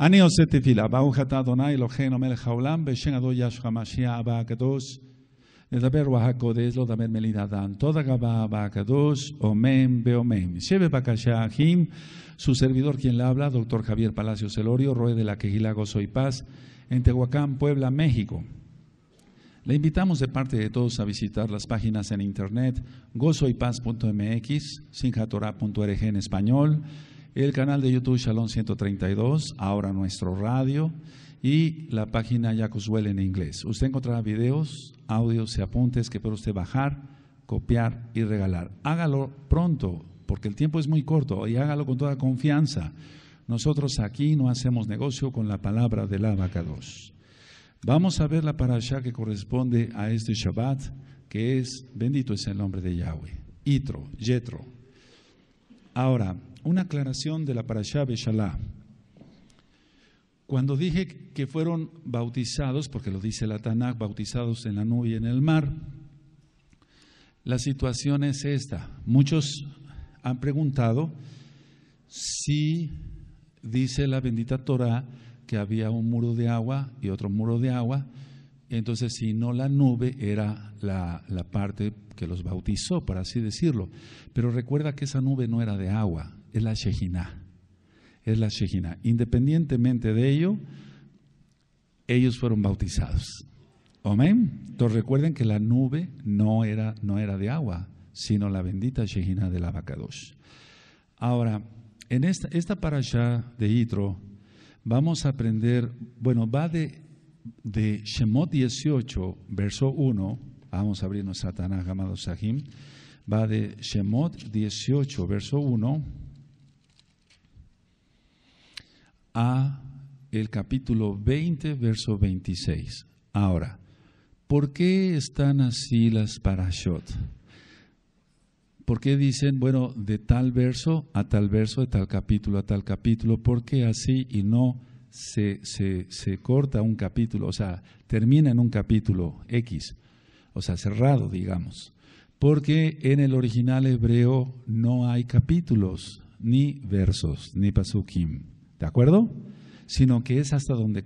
אני עושה תפילה, ברוך אתה אדוני אלוהינו מלך העולם, בשם אדו ישוע de הבא הקדוש, לדבר וואה הקודש, לא לדבר מלידה דן. תודה רבה הבא הקדוש, אומם su servidor quien le habla, doctor Javier Palacio Celorio, Roe de la Quejila Gozo y Paz, en Tehuacán, Puebla, México. Le invitamos de parte de todos a visitar las páginas en internet gozoypaz.mx, sinjatorá.org en español, el canal de YouTube Shalom 132, ahora nuestro radio y la página Yacoswell en inglés. Usted encontrará videos, audios y apuntes que puede usted bajar, copiar y regalar. Hágalo pronto, porque el tiempo es muy corto y hágalo con toda confianza. Nosotros aquí no hacemos negocio con la palabra del 2. Vamos a ver la parasha que corresponde a este Shabbat, que es, bendito es el nombre de Yahweh, Itro, Yetro. Ahora, una aclaración de la parashá Beshalá. Cuando dije que fueron bautizados, porque lo dice la Tanakh, bautizados en la nube y en el mar, la situación es esta. Muchos han preguntado si dice la bendita Torah que había un muro de agua y otro muro de agua entonces, si no la nube era la, parte que los bautizó, por así decirlo. Pero recuerda que esa nube no era de agua, es la Shejina, Es la Shejiná. Independientemente de ello, ellos fueron bautizados. Amén. Entonces recuerden que la nube no era, no era de agua, sino la bendita de la Bacadosh Ahora, en esta, esta parasha de Itro, vamos a aprender, bueno, va de de Shemot 18, verso 1, vamos a abrir nuestra Tanaj, amado Sahim, va de Shemot 18, verso 1, a el capítulo 20, verso 26. Ahora, ¿por qué están así las parashot? ¿Por qué dicen, bueno, de tal verso a tal verso, de tal capítulo a tal capítulo? ¿Por qué así y no se, corta un capítulo, o sea, termina en un capítulo X, o sea, cerrado, digamos, porque en el original hebreo no hay capítulos, ni versos, ni pasukim, ¿de acuerdo? Sino que es hasta donde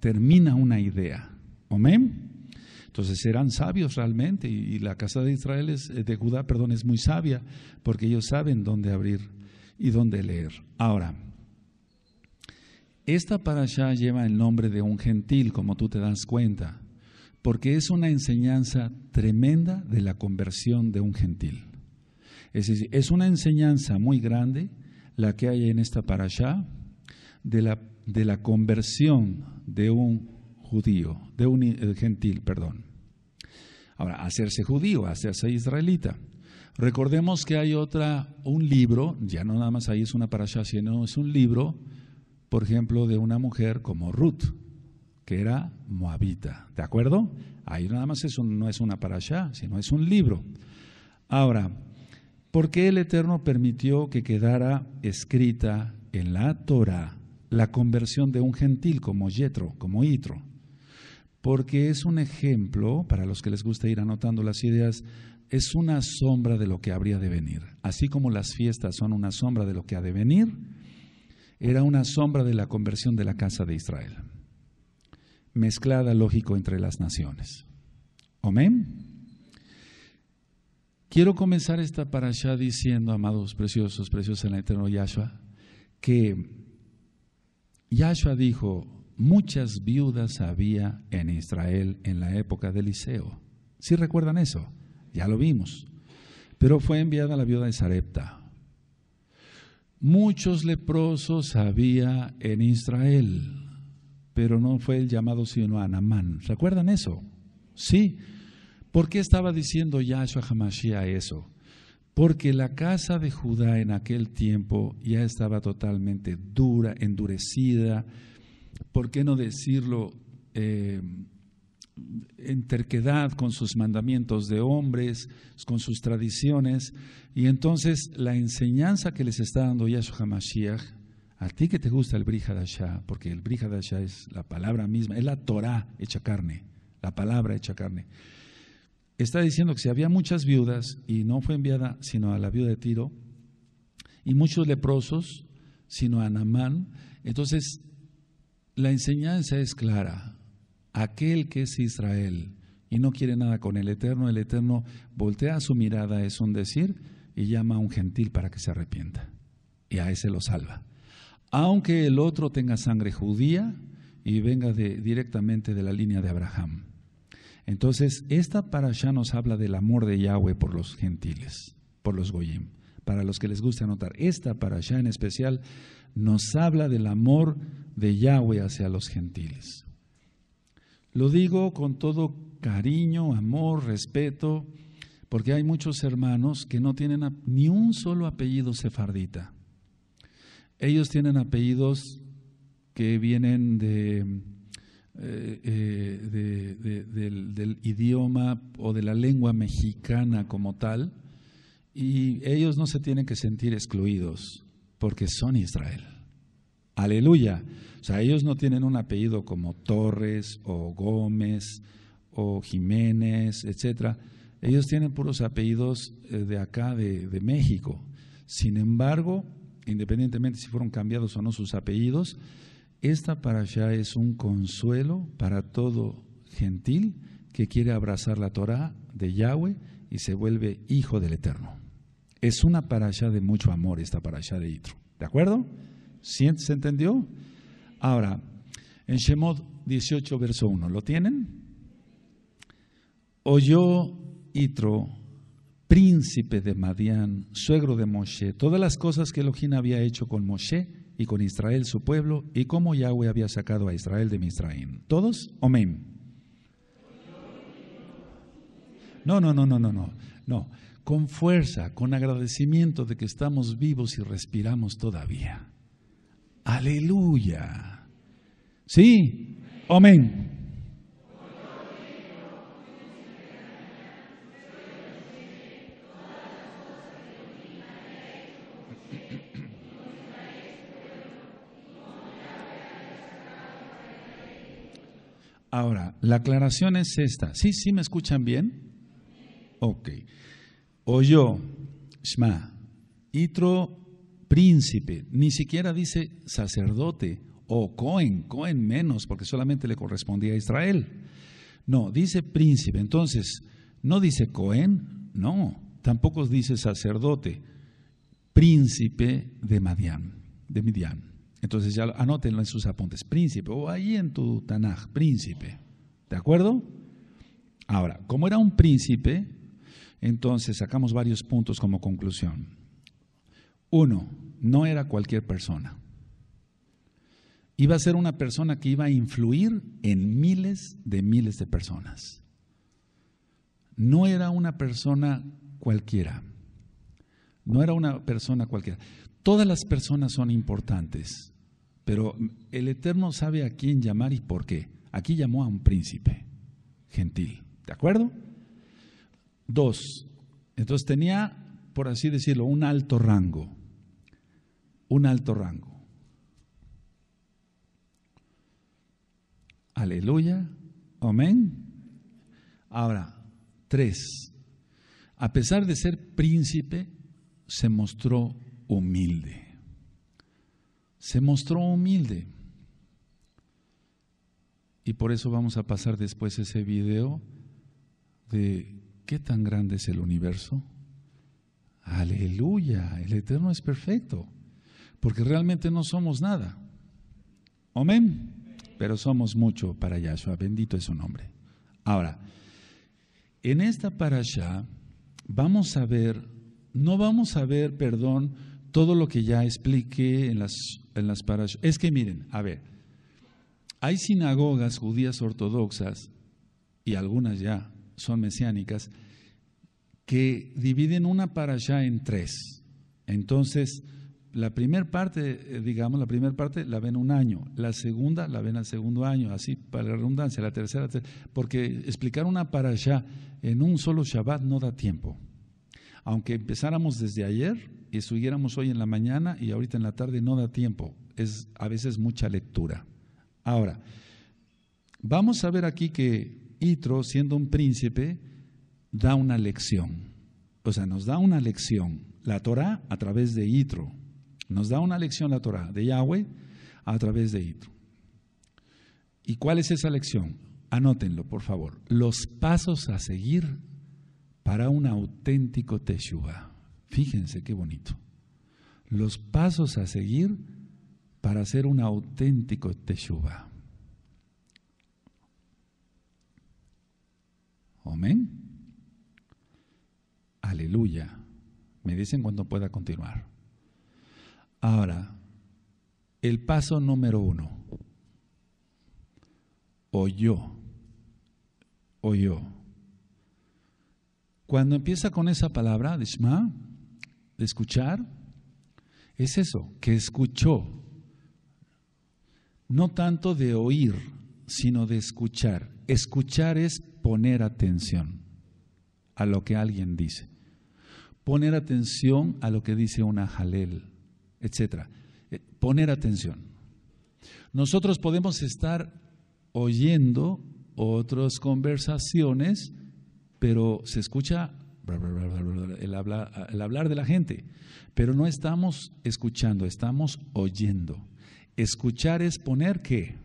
termina una idea. ¿Amén? Entonces eran sabios realmente y, la casa de Israel es, eh, de Judá, perdón, es muy sabia porque ellos saben dónde abrir y dónde leer. Ahora, esta parasha lleva el nombre de un gentil, como tú te das cuenta, porque es una enseñanza tremenda de la conversión de un gentil. Es decir, es una enseñanza muy grande la que hay en esta parasha de la, de la conversión de un judío, de un eh, gentil, perdón. Ahora, hacerse judío, hacerse israelita. Recordemos que hay otra, un libro, ya no nada más ahí es una parasha, sino es un libro por ejemplo, de una mujer como Ruth, que era moabita, ¿de acuerdo? Ahí nada más no es una allá, sino es un libro. Ahora, ¿por qué el Eterno permitió que quedara escrita en la Torah la conversión de un gentil como Yetro, como Itro? Porque es un ejemplo, para los que les gusta ir anotando las ideas, es una sombra de lo que habría de venir. Así como las fiestas son una sombra de lo que ha de venir, era una sombra de la conversión de la casa de Israel, mezclada, lógico, entre las naciones. Amén. Quiero comenzar esta parasha diciendo, amados preciosos, preciosos en el eterno Yahshua, que Yahshua dijo, muchas viudas había en Israel en la época de Eliseo. ¿Sí recuerdan eso? Ya lo vimos. Pero fue enviada la viuda de Sarepta, Muchos leprosos había en Israel, pero no fue el llamado sino a Namán. ¿Recuerdan eso? Sí. ¿Por qué estaba diciendo Yahshua Hamashiach eso? Porque la casa de Judá en aquel tiempo ya estaba totalmente dura, endurecida, ¿por qué no decirlo? Eh, en terquedad con sus mandamientos de hombres, con sus tradiciones, y entonces la enseñanza que les está dando Yahshua HaMashiach, a ti que te gusta el Brihadashah, porque el Brihadashah es la palabra misma, es la Torah hecha carne, la palabra hecha carne. Está diciendo que si había muchas viudas, y no fue enviada sino a la viuda de Tiro, y muchos leprosos, sino a Namán, entonces la enseñanza es clara aquel que es Israel y no quiere nada con el Eterno, el Eterno voltea su mirada, es un decir, y llama a un gentil para que se arrepienta. Y a ese lo salva. Aunque el otro tenga sangre judía y venga directamente de la línea de Abraham. Entonces, esta parasha nos habla del amor de Yahweh por los gentiles, por los goyim, para los que les gusta anotar. Esta parasha en especial nos habla del amor de Yahweh hacia los gentiles. Lo digo con todo cariño, amor, respeto, porque hay muchos hermanos que no tienen ni un solo apellido sefardita. Ellos tienen apellidos que vienen eh, eh, de, del, del idioma o de la lengua mexicana como tal, y ellos no se tienen que sentir excluidos porque son Israel. Aleluya. O sea, ellos no tienen un apellido como Torres o Gómez o Jiménez, etcétera. Ellos tienen puros apellidos eh, de acá, de, México. Sin embargo, independientemente si fueron cambiados o no sus apellidos, esta parasha es un consuelo para todo gentil que quiere abrazar la Torah de Yahweh y se vuelve hijo del Eterno. Es una parasha de mucho amor esta parasha de Itro, ¿De acuerdo? se entendió? Ahora, en Shemot 18, verso 1, ¿lo tienen? Oyó Itro, príncipe de Madián, suegro de Moshe, todas las cosas que Elohim había hecho con Moshe y con Israel su pueblo, y cómo Yahweh había sacado a Israel de Misraim. ¿Todos? Amén. No, no, no, no, no, no. No, con fuerza, con agradecimiento de que estamos vivos y respiramos todavía. Aleluya. ¿Sí? Amén. Ahora, la aclaración es esta. ¿Sí, sí me escuchan bien? Ok. yo, Shma, Itro príncipe, ni siquiera dice sacerdote o Cohen, Cohen menos, porque solamente le correspondía a Israel. No, dice príncipe, entonces no dice Cohen, no, tampoco dice sacerdote, príncipe de Madián, de Midian. Entonces ya anótenlo en sus apuntes, príncipe, o ahí en tu Tanaj, príncipe. ¿De acuerdo? Ahora, como era un príncipe, entonces sacamos varios puntos como conclusión. Uno, no era cualquier persona. Iba a ser una persona que iba a influir en miles de miles de personas. No era una persona cualquiera. No era una persona cualquiera. Todas las personas son importantes, pero el Eterno sabe a quién llamar y por qué. Aquí llamó a un príncipe gentil, ¿de acuerdo? Dos, entonces tenía, por así decirlo, un alto rango un alto rango. Aleluya, amén. Ahora, tres, a pesar de ser príncipe, se mostró humilde. Se mostró humilde. Y por eso vamos a pasar después ese video de qué tan grande es el universo. Aleluya, el Eterno es perfecto porque realmente no somos nada. Amén. Pero somos mucho para Yahshua, bendito es su nombre. Ahora, en esta parasha vamos a ver, no vamos a ver, perdón, todo lo que ya expliqué en las, en las Es que miren, a ver, hay sinagogas judías ortodoxas, y algunas ya son mesiánicas, que dividen una parasha en tres. Entonces, la primera parte, eh, digamos, la primera parte la ven un año, la segunda la ven al segundo año, así para la redundancia, la tercera, porque explicar una para allá en un solo Shabbat no da tiempo. Aunque empezáramos desde ayer y estuviéramos hoy en la mañana y ahorita en la tarde no da tiempo, es a veces mucha lectura. Ahora, vamos a ver aquí que Itro, siendo un príncipe, da una lección. O sea, nos da una lección. La Torah a través de Itro. Nos da una lección la Torah de Yahweh a través de It. ¿Y cuál es esa lección? Anótenlo, por favor. Los pasos a seguir para un auténtico Teshuvah. Fíjense qué bonito. Los pasos a seguir para ser un auténtico Teshuvah. Amén. Aleluya. Me dicen cuando pueda continuar. Ahora, el paso número uno. oyó, oyó. Cuando empieza con esa palabra, de de escuchar, es eso, que escuchó. No tanto de oír, sino de escuchar. Escuchar es poner atención a lo que alguien dice. Poner atención a lo que dice una jalel etcétera. Eh, poner atención. Nosotros podemos estar oyendo otras conversaciones, pero se escucha el, el hablar de la gente, pero no estamos escuchando, estamos oyendo. Escuchar es poner qué.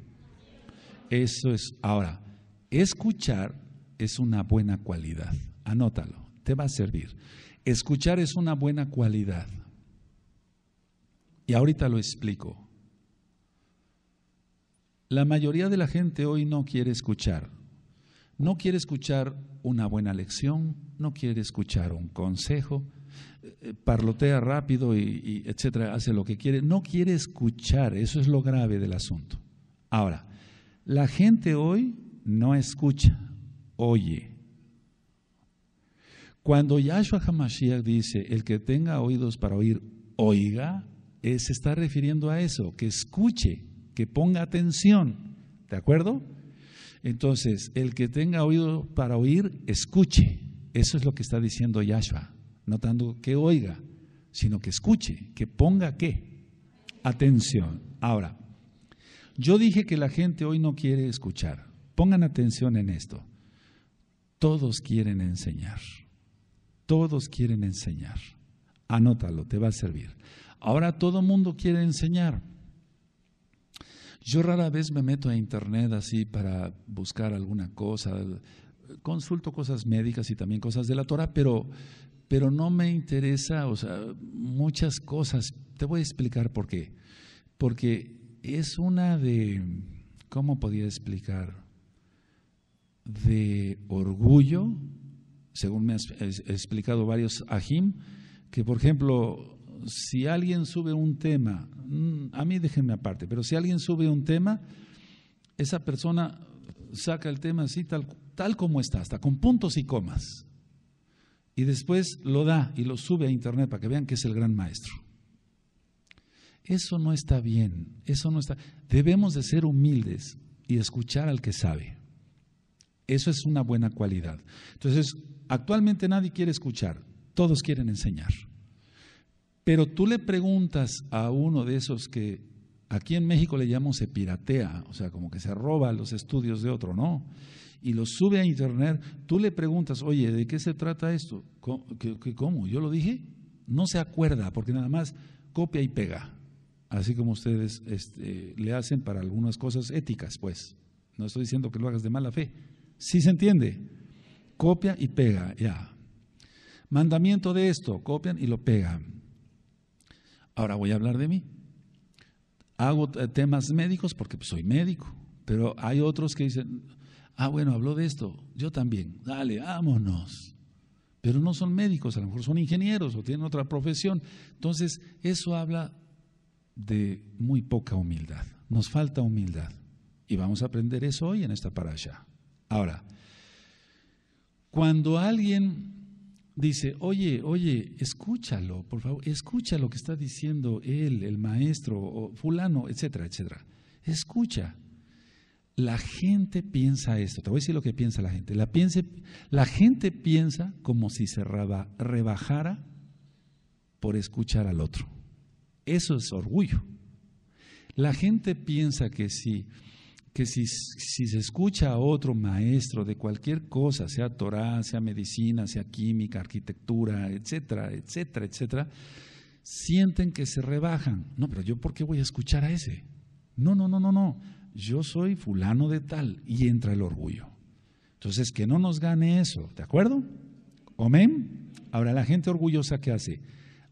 Eso es. Ahora, escuchar es una buena cualidad. Anótalo, te va a servir. Escuchar es una buena cualidad. Y ahorita lo explico. La mayoría de la gente hoy no quiere escuchar. No quiere escuchar una buena lección, no quiere escuchar un consejo, eh, eh, parlotea rápido y, etcétera, hace lo que quiere, no quiere escuchar, eso es lo grave del asunto. Ahora, la gente hoy no escucha, oye. Cuando Yahshua Hamashiach dice, el que tenga oídos para oír, oiga, se está refiriendo a eso, que escuche, que ponga atención, ¿de acuerdo? Entonces, el que tenga oído para oír, escuche. Eso es lo que está diciendo Yahshua, no tanto que oiga, sino que escuche, que ponga qué? Atención. Ahora, yo dije que la gente hoy no quiere escuchar. Pongan atención en esto. Todos quieren enseñar. Todos quieren enseñar. Anótalo, te va a servir. Ahora todo el mundo quiere enseñar. Yo rara vez me meto a internet así para buscar alguna cosa, consulto cosas médicas y también cosas de la Torah, pero, pero no me interesa, o sea, muchas cosas. Te voy a explicar por qué. Porque es una de, ¿cómo podía explicar? De orgullo, según me ha explicado varios ajim, que por ejemplo si alguien sube un tema, mm, a mí déjenme aparte, pero si alguien sube un tema, esa persona saca el tema así tal, como está, hasta con puntos y comas. Y después lo da y lo sube a internet para que vean que es el gran maestro. Eso no está bien, eso no está. Debemos de ser humildes y escuchar al que sabe. Eso es una buena cualidad. Entonces, actualmente nadie quiere escuchar, todos quieren enseñar. Pero tú le preguntas a uno de esos que aquí en México le llamamos se piratea, o sea, como que se roba los estudios de otro, ¿no? Y los sube a internet, tú le preguntas, oye, ¿de qué se trata esto? ¿Cómo? ¿Qué, ¿Yo lo dije? No se acuerda, porque nada más copia y pega, así como ustedes este, le hacen para algunas cosas éticas, pues. No estoy diciendo que lo hagas de mala fe. Sí se entiende. Copia y pega, ya. Mandamiento de esto, copian y lo pegan Ahora voy a hablar de mí. Hago eh, temas médicos porque pues, soy médico, pero hay otros que dicen, ah, bueno, habló de esto, yo también, dale, vámonos. Pero no son médicos, a lo mejor son ingenieros o tienen otra profesión. Entonces, eso habla de muy poca humildad. Nos falta humildad. Y vamos a aprender eso hoy en esta parasha. Ahora, cuando alguien dice, oye, oye, escúchalo, por favor, escucha lo que está diciendo él, el maestro, fulano, etcétera, etcétera. Escucha. La gente piensa esto, te voy a decir lo que piensa la gente. La, la gente piensa como si se rebajara por escuchar al otro. Eso es orgullo. La gente piensa que si que si, se escucha a otro maestro de cualquier cosa, sea Torah, sea medicina, sea química, arquitectura, etcétera, etcétera, etcétera, sienten que se rebajan. No, pero yo por qué voy a escuchar a ese? No, no, no, no, no. Yo soy fulano de tal y entra el orgullo. Entonces, que no nos gane eso, ¿de acuerdo? Amén. Ahora, la gente orgullosa ¿qué hace,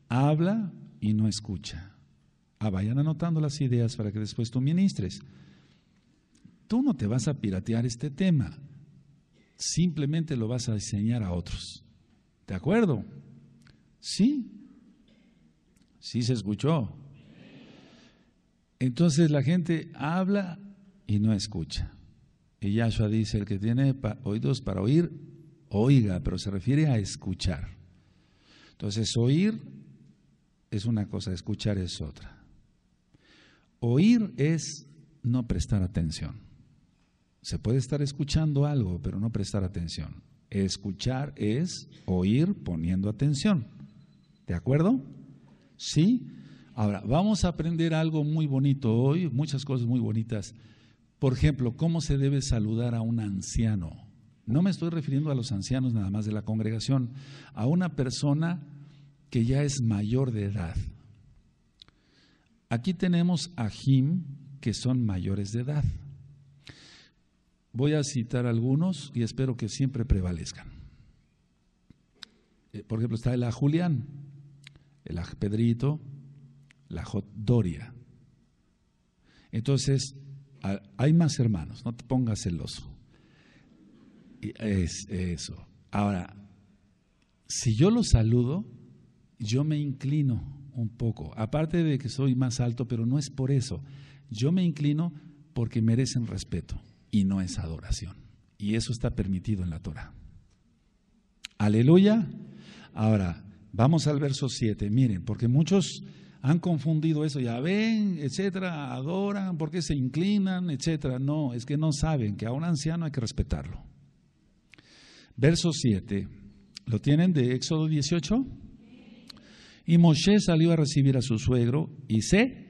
habla y no escucha. Ah, vayan anotando las ideas para que después tú ministres. Tú no te vas a piratear este tema, simplemente lo vas a enseñar a otros. ¿De acuerdo? Sí, sí se escuchó. Entonces la gente habla y no escucha. Y Yahshua dice, el que tiene oídos para oír, oiga, pero se refiere a escuchar. Entonces oír es una cosa, escuchar es otra. Oír es no prestar atención. Se puede estar escuchando algo, pero no prestar atención. Escuchar es oír poniendo atención. ¿De acuerdo? Sí. Ahora, vamos a aprender algo muy bonito hoy, muchas cosas muy bonitas. Por ejemplo, ¿cómo se debe saludar a un anciano? No me estoy refiriendo a los ancianos nada más de la congregación, a una persona que ya es mayor de edad. Aquí tenemos a Jim, que son mayores de edad. Voy a citar algunos y espero que siempre prevalezcan. Eh, por ejemplo, está el A. Julián, el A. Pedrito, la Doria. Entonces, hay más hermanos, no te pongas celoso. Es eso. Ahora, si yo los saludo, yo me inclino un poco. Aparte de que soy más alto, pero no es por eso. Yo me inclino porque merecen respeto y no es adoración. Y eso está permitido en la Torah. Aleluya. Ahora, vamos al verso 7. Miren, porque muchos han confundido eso, ya ven, etcétera, adoran, porque se inclinan, etcétera. No, es que no saben que a un anciano hay que respetarlo. Verso 7. ¿Lo tienen de Éxodo 18? Y Moshe salió a recibir a su suegro y se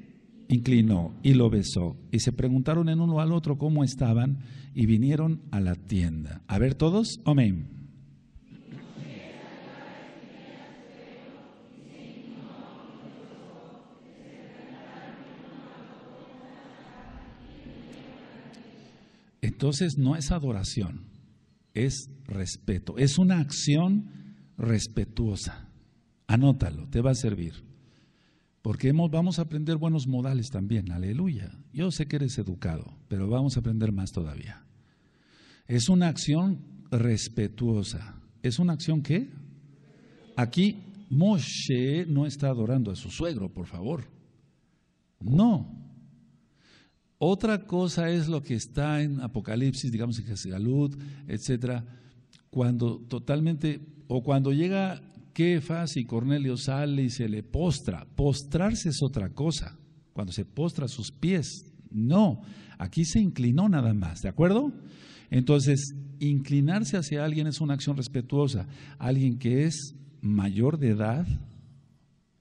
inclinó y lo besó. Y se preguntaron en uno al otro cómo estaban y vinieron a la tienda. A ver todos, amén. Entonces no es adoración, es respeto, es una acción respetuosa. Anótalo, te va a servir. Porque vamos a aprender buenos modales también, aleluya. Yo sé que eres educado, pero vamos a aprender más todavía. Es una acción respetuosa. ¿Es una acción qué? Aquí Moshe no está adorando a su suegro, por favor. No. Otra cosa es lo que está en Apocalipsis, digamos en salud, etcétera, cuando totalmente o cuando llega qué y Cornelio sale y se le postra. Postrarse es otra cosa, cuando se postra sus pies. No, aquí se inclinó nada más, ¿de acuerdo? Entonces, inclinarse hacia alguien es una acción respetuosa. Alguien que es mayor de edad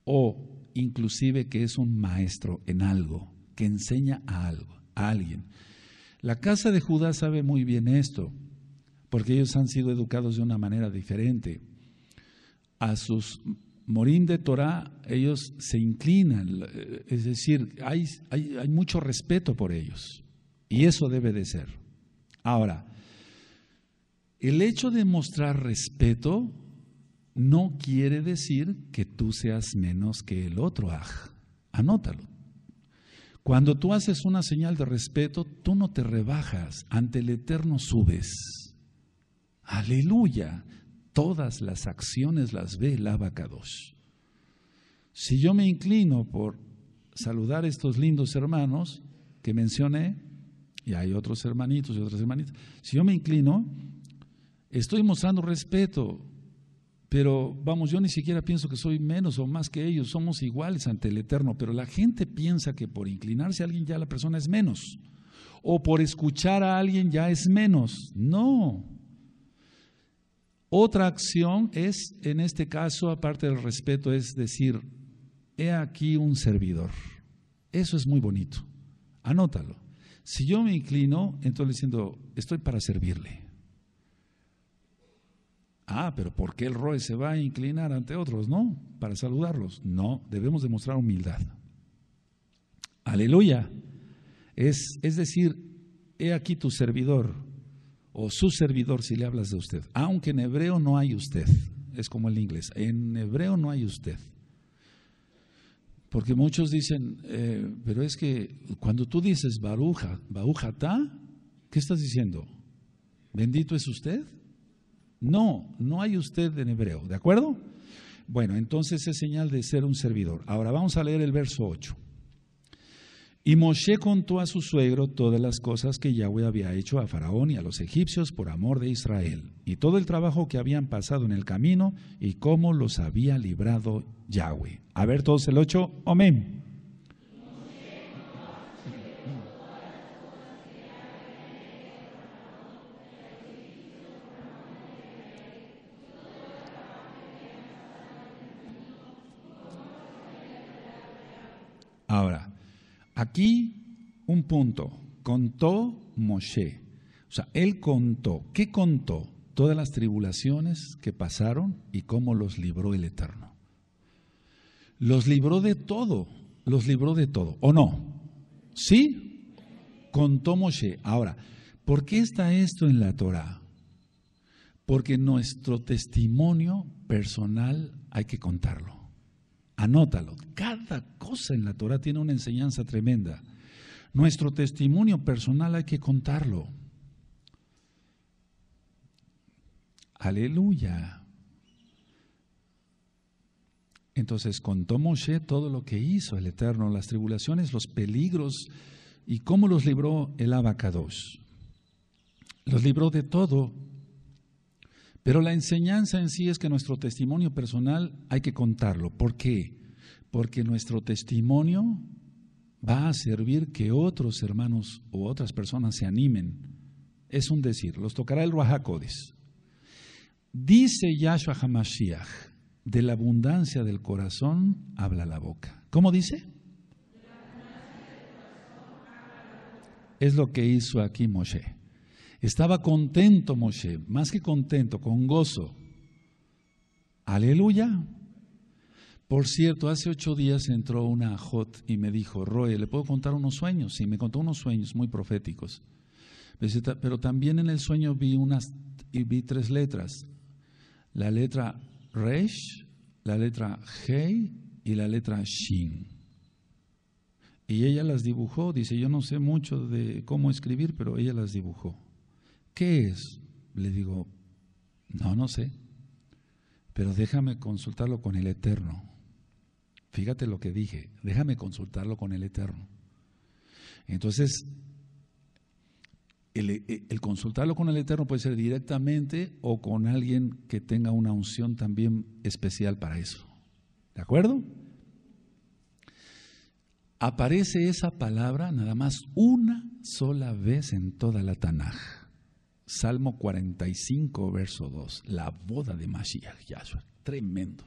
o inclusive que es un maestro en algo, que enseña a algo, a alguien. La casa de Judá sabe muy bien esto, porque ellos han sido educados de una manera diferente a sus morín de Torah, ellos se inclinan, eh, es decir, hay, mucho respeto por ellos, y eso debe de ser. Ahora, el hecho de mostrar respeto no quiere decir que tú seas menos que el otro, aj. anótalo. Cuando tú haces una señal de respeto, tú no te rebajas, ante el Eterno subes. Aleluya todas las acciones las ve vaca dos Si yo me inclino por saludar a estos lindos hermanos que mencioné, y hay otros hermanitos y otras hermanitas, si yo me inclino, estoy mostrando respeto, pero vamos, yo ni siquiera pienso que soy menos o más que ellos, somos iguales ante el Eterno, pero la gente piensa que por inclinarse a alguien ya la persona es menos, o por escuchar a alguien ya es menos. No, otra acción es, en este caso, aparte del respeto, es decir, he aquí un servidor. Eso es muy bonito. Anótalo. Si yo me inclino, entonces diciendo, estoy para servirle. Ah, pero ¿por qué el Roe se va a inclinar ante otros? No, para saludarlos. No, debemos demostrar humildad. Aleluya. es decir, he aquí tu servidor o su servidor si le hablas de usted. Aunque en hebreo no hay usted, es como el inglés, en hebreo no hay usted. Porque muchos dicen, eh, pero es que cuando tú dices baruja, barujata, ¿qué estás diciendo? ¿Bendito es usted? No, no hay usted en hebreo, ¿de acuerdo? Bueno, entonces es señal de ser un servidor. Ahora vamos a leer el verso 8. Y Moshe contó a su suegro todas las cosas que Yahweh había hecho a Faraón y a los egipcios por amor de Israel, y todo el trabajo que habían pasado en el camino y cómo los había librado Yahweh. A ver todos el ocho. amén. Ahora, Aquí un punto. Contó Moshe. O sea, él contó. ¿Qué contó? Todas las tribulaciones que pasaron y cómo los libró el Eterno. Los libró de todo. Los libró de todo. ¿O no? ¿Sí? Contó Moshe. Ahora, ¿por qué está esto en la Torah? Porque nuestro testimonio personal hay que contarlo. Anótalo. Cada cosa en la Torah tiene una enseñanza tremenda. Nuestro testimonio personal hay que contarlo. Aleluya. Entonces contó Moshe todo lo que hizo el Eterno, las tribulaciones, los peligros y cómo los libró el Abacados. Los libró de todo pero la enseñanza en sí es que nuestro testimonio personal hay que contarlo. ¿Por qué? Porque nuestro testimonio va a servir que otros hermanos o otras personas se animen. Es un decir, los tocará el Ruajacodes. Dice Yahshua HaMashiach, de la abundancia del corazón habla la boca. ¿Cómo dice? Es lo que hizo aquí Moshe. Estaba contento Moshe, más que contento, con gozo. Aleluya. Por cierto, hace ocho días entró una Jot y me dijo, Roe, ¿le puedo contar unos sueños? Y me contó unos sueños muy proféticos. Pero también en el sueño vi, unas, y vi tres letras. La letra Resh, la letra Hei y la letra Shin. Y ella las dibujó, dice, yo no sé mucho de cómo escribir, pero ella las dibujó. ¿qué es? Le digo, no, no sé, pero déjame consultarlo con el Eterno. Fíjate lo que dije, déjame consultarlo con el Eterno. Entonces, eh, el, consultarlo con el Eterno puede ser directamente o con alguien que tenga una unción también especial para eso. ¿De acuerdo? Aparece esa palabra nada más una sola vez en toda la Tanaj. Salmo 45, verso 2, la boda de Mashiach, tremendo.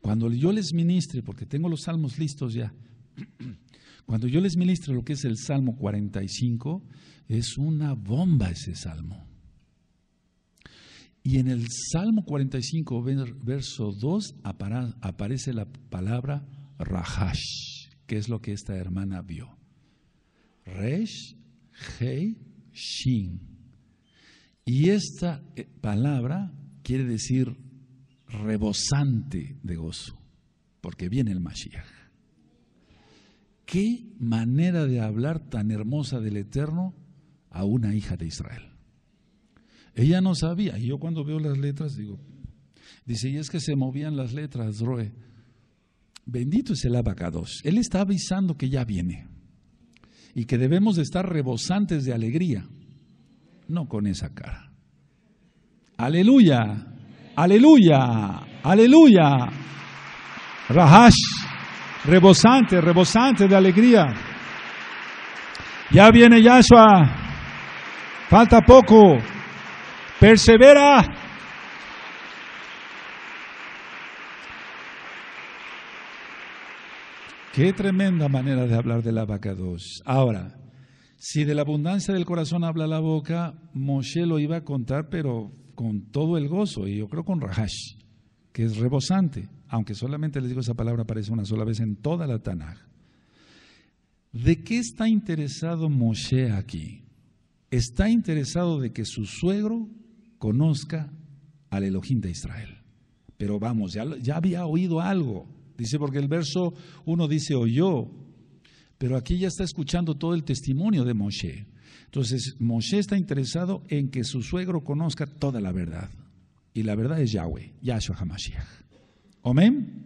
Cuando yo les ministre, porque tengo los salmos listos ya, cuando yo les ministro lo que es el Salmo 45, es una bomba ese salmo. Y en el Salmo 45, verso 2, aparece la palabra Rahash, que es lo que esta hermana vio. Resh, Hei, Shin. Y esta eh, palabra quiere decir rebosante de gozo, porque viene el Mashiach. Qué manera de hablar tan hermosa del Eterno a una hija de Israel. Ella no sabía, y yo cuando veo las letras digo, dice, y es que se movían las letras, Roe. Bendito es el abacados. Él está avisando que ya viene y que debemos de estar rebosantes de alegría no con esa cara. Aleluya, aleluya, aleluya. Rahash, rebosante, rebosante de alegría. Ya viene Yahshua, falta poco, persevera. Qué tremenda manera de hablar de la vaca dos. Ahora, si de la abundancia del corazón habla la boca, Moshe lo iba a contar, pero con todo el gozo, y yo creo con Rahash, que es rebosante, aunque solamente les digo esa palabra aparece una sola vez en toda la Tanaj. ¿De qué está interesado Moshe aquí? Está interesado de que su suegro conozca al Elohim de Israel. Pero vamos, ya, ya había oído algo. Dice, porque el verso 1 dice, oyó, pero aquí ya está escuchando todo el testimonio de Moshe. Entonces, Moshe está interesado en que su suegro conozca toda la verdad. Y la verdad es Yahweh, Yahshua HaMashiach. Amén.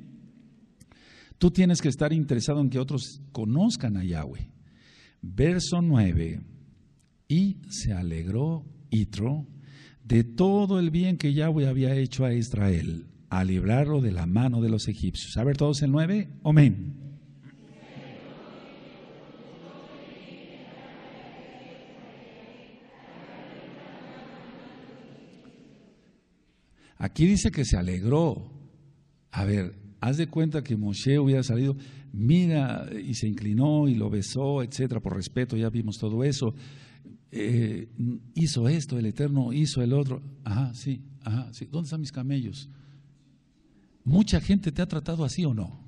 Tú tienes que estar interesado en que otros conozcan a Yahweh. Verso 9. Y se alegró Itro de todo el bien que Yahweh había hecho a Israel, a librarlo de la mano de los egipcios. A ver todos el 9. Amén. Aquí dice que se alegró. A ver, haz de cuenta que Moshe hubiera salido, mira, y se inclinó y lo besó, etcétera, por respeto, ya vimos todo eso. Eh, hizo esto, el Eterno hizo el otro. Ajá, sí, ajá, sí. ¿Dónde están mis camellos? Mucha gente te ha tratado así o no.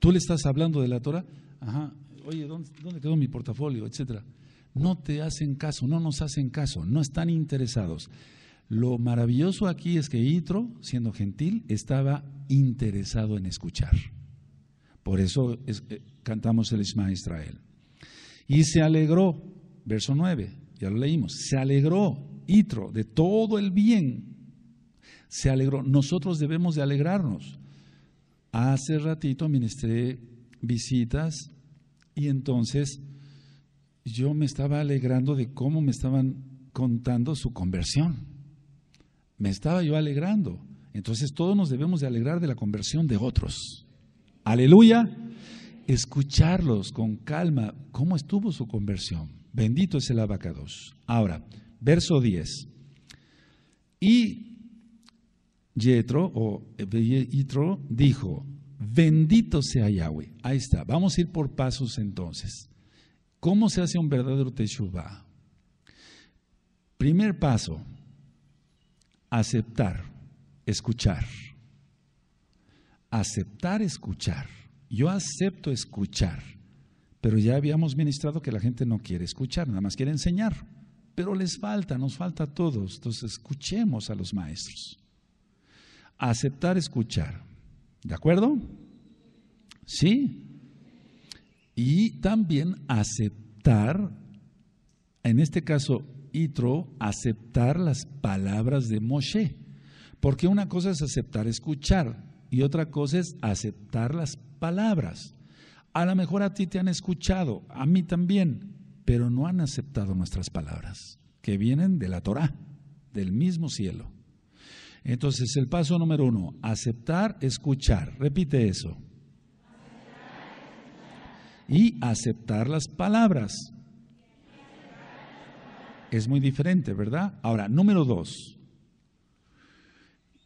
Tú le estás hablando de la Torah, ajá, oye, ¿dónde, dónde quedó mi portafolio? etcétera. No te hacen caso, no nos hacen caso, no están interesados. Lo maravilloso aquí es que Itro, siendo gentil, estaba interesado en escuchar. Por eso eh, cantamos el Ismael Israel. Y se alegró, verso 9, ya lo leímos, se alegró Itro de todo el bien. Se alegró. Nosotros debemos de alegrarnos. Hace ratito ministré visitas y entonces yo me estaba alegrando de cómo me estaban contando su conversión me estaba yo alegrando. Entonces todos nos debemos de alegrar de la conversión de otros. Aleluya. Escucharlos con calma cómo estuvo su conversión. Bendito es el abacados. Ahora, verso 10. Y Yetro o eh, dijo, bendito sea Yahweh. Ahí está. Vamos a ir por pasos entonces. ¿Cómo se hace un verdadero Teshuvah? Primer paso, aceptar, escuchar. Aceptar, escuchar. Yo acepto escuchar, pero ya habíamos ministrado que la gente no quiere escuchar, nada más quiere enseñar, pero les falta, nos falta a todos, entonces escuchemos a los maestros. Aceptar, escuchar. ¿De acuerdo? ¿Sí? Y también aceptar, en este caso, tro, aceptar las palabras de Moshe. Porque una cosa es aceptar escuchar y otra cosa es aceptar las palabras. A lo mejor a ti te han escuchado, a mí también, pero no han aceptado nuestras palabras, que vienen de la Torá, del mismo cielo. Entonces, el paso número uno, aceptar, escuchar. Repite eso. Y aceptar las palabras es muy diferente, ¿verdad? Ahora, número dos,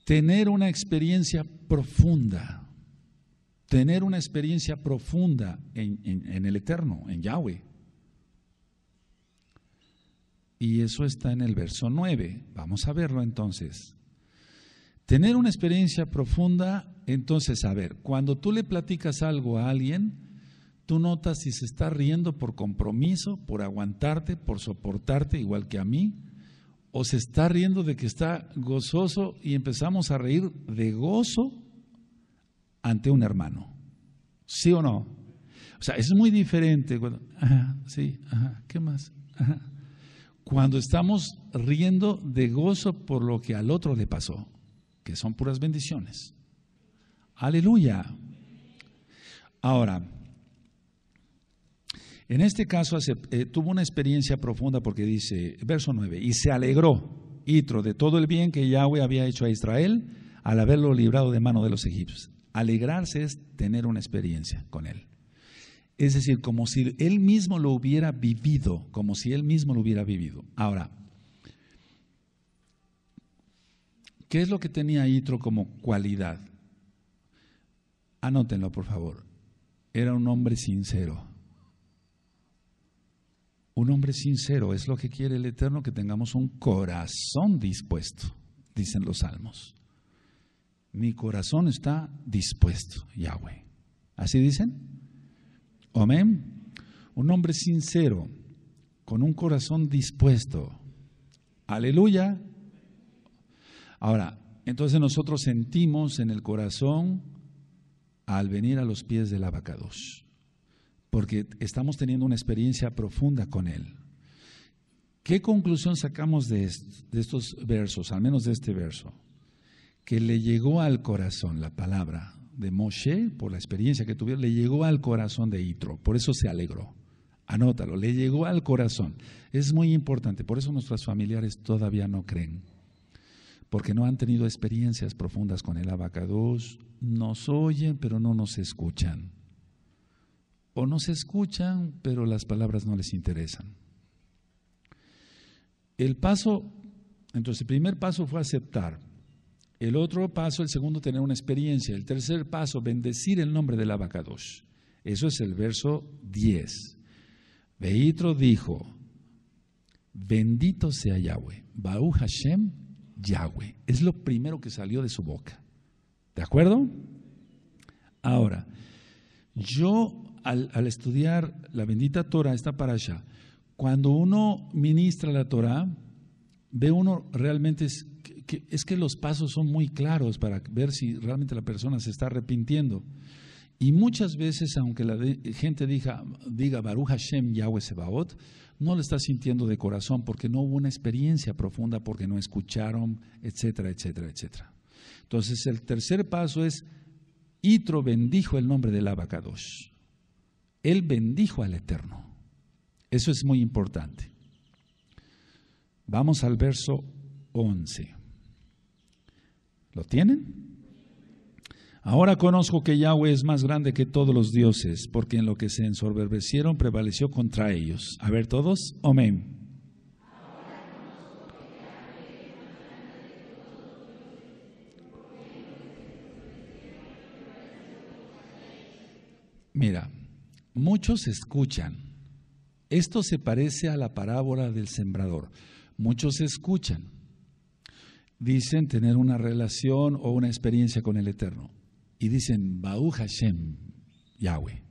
tener una experiencia profunda, tener una experiencia profunda en, el Eterno, en Yahweh. Y eso está en el verso nueve. Vamos a verlo entonces. Tener una experiencia profunda, entonces, a ver, cuando tú le platicas algo a alguien, Tú notas si se está riendo por compromiso, por aguantarte, por soportarte igual que a mí, o se está riendo de que está gozoso y empezamos a reír de gozo ante un hermano. ¿Sí o no? O sea, es muy diferente cuando, sí, ajá, ¿qué más? Cuando estamos riendo de gozo por lo que al otro le pasó, que son puras bendiciones. Aleluya. Ahora, en este caso eh, tuvo una experiencia profunda porque dice, verso 9, y se alegró Itro de todo el bien que Yahweh había hecho a Israel al haberlo librado de mano de los egipcios. Alegrarse es tener una experiencia con él. Es decir, como si él mismo lo hubiera vivido, como si él mismo lo hubiera vivido. Ahora, ¿qué es lo que tenía Itro como cualidad? Anótenlo, por favor. Era un hombre sincero. Un hombre sincero es lo que quiere el Eterno, que tengamos un corazón dispuesto, dicen los salmos. Mi corazón está dispuesto, Yahweh. ¿Así dicen? Amén. Un hombre sincero, con un corazón dispuesto. Aleluya. Ahora, entonces nosotros sentimos en el corazón al venir a los pies del abacados porque estamos teniendo una experiencia profunda con Él. ¿Qué conclusión sacamos de, estos versos, al menos de este verso? Que le llegó al corazón la palabra de Moshe, por la experiencia que tuvieron, le llegó al corazón de Itro, por eso se alegró. Anótalo, le llegó al corazón. Es muy importante, por eso nuestros familiares todavía no creen, porque no han tenido experiencias profundas con el abacados, nos oyen pero no nos escuchan o no se escuchan, pero las palabras no les interesan. El paso, entonces el primer paso fue aceptar. El otro paso, el segundo, tener una experiencia. El tercer paso, bendecir el nombre del abacadosh. Eso es el verso 10. Beitro dijo, bendito sea Yahweh. Baú Hashem, Yahweh. Es lo primero que salió de su boca. ¿De acuerdo? Ahora, yo al, estudiar la bendita Torah, esta parasha, cuando uno ministra la Torah, ve uno realmente es que, los pasos son muy claros para ver si realmente la persona se está arrepintiendo. Y muchas veces, aunque la gente diga, diga Baruch Hashem Yahweh Sebaot, no lo está sintiendo de corazón porque no hubo una experiencia profunda, porque no escucharon, etcétera, etcétera, etcétera. Entonces, el tercer paso es: Itro bendijo el nombre del Abacadosh. Él bendijo al Eterno. Eso es muy importante. Vamos al verso 11. ¿Lo tienen? Ahora conozco que Yahweh es más grande que todos los dioses, porque en lo que se ensoberbecieron prevaleció contra ellos. A ver todos, amén. Mira, Muchos escuchan. Esto se parece a la parábola del sembrador. Muchos escuchan. Dicen tener una relación o una experiencia con el Eterno. Y dicen, Bau Hashem, Yahweh.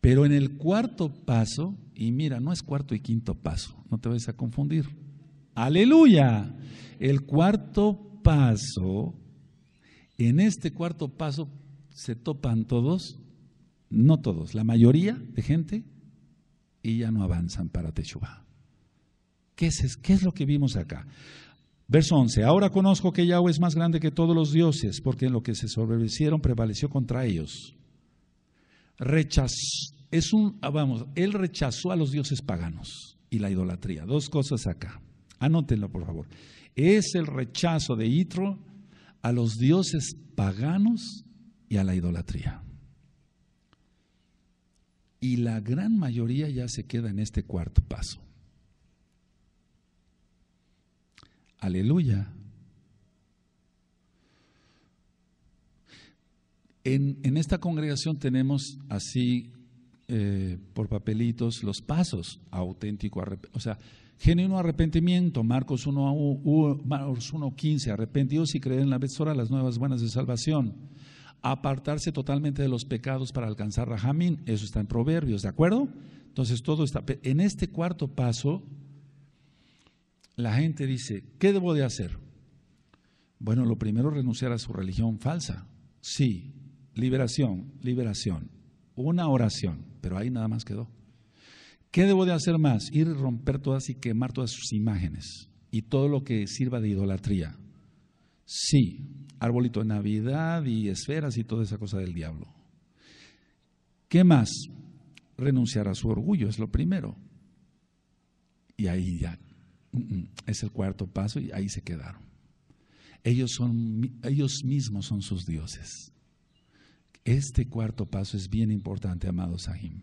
Pero en el cuarto paso, y mira, no es cuarto y quinto paso, no te vayas a confundir. Aleluya. El cuarto paso, en este cuarto paso se topan todos no todos, la mayoría de gente, y ya no avanzan para Teshuvah. ¿Qué es, ¿Qué es lo que vimos acá? Verso 11. Ahora conozco que Yahweh es más grande que todos los dioses, porque en lo que se sobrevivieron prevaleció contra ellos. es un, ah, vamos, él rechazó a los dioses paganos y la idolatría. Dos cosas acá. Anótenlo, por favor. Es el rechazo de Itro a los dioses paganos y a la idolatría y la gran mayoría ya se queda en este cuarto paso. Aleluya. En, esta congregación tenemos así eh, por papelitos los pasos auténtico, o sea, genuino arrepentimiento, Marcos 1.15, Marcos quince, arrepentidos y creer en la vezora las nuevas buenas de salvación apartarse totalmente de los pecados para alcanzar Rahamín. Eso está en Proverbios, ¿de acuerdo? Entonces todo está. En este cuarto paso, la gente dice: ¿Qué debo de hacer? Bueno, lo primero, renunciar a su religión falsa. Sí, liberación, liberación. Una oración, pero ahí nada más quedó. ¿Qué debo de hacer más? Ir romper todas y quemar todas sus imágenes y todo lo que sirva de idolatría. Sí, arbolito de Navidad y esferas y toda esa cosa del diablo. ¿Qué más? Renunciar a su orgullo es lo primero. Y ahí ya, es el cuarto paso y ahí se quedaron. Ellos, son, ellos mismos son sus dioses. Este cuarto paso es bien importante, amado Sahim.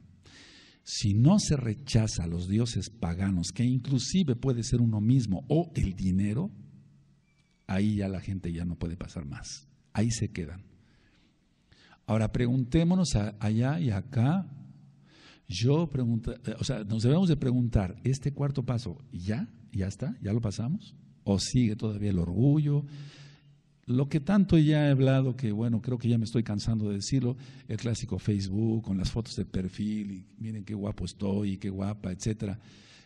Si no se rechaza a los dioses paganos, que inclusive puede ser uno mismo o el dinero, ahí ya la gente ya no puede pasar más. Ahí se quedan. Ahora preguntémonos allá y acá. Yo pregunto, eh, o sea, nos debemos de preguntar, ¿este cuarto paso ya? ¿Ya está? ¿Ya lo pasamos? ¿O sigue todavía el orgullo? Lo que tanto ya he hablado, que bueno, creo que ya me estoy cansando de decirlo, el clásico Facebook con las fotos de perfil y miren qué guapo estoy, qué guapa, etcétera.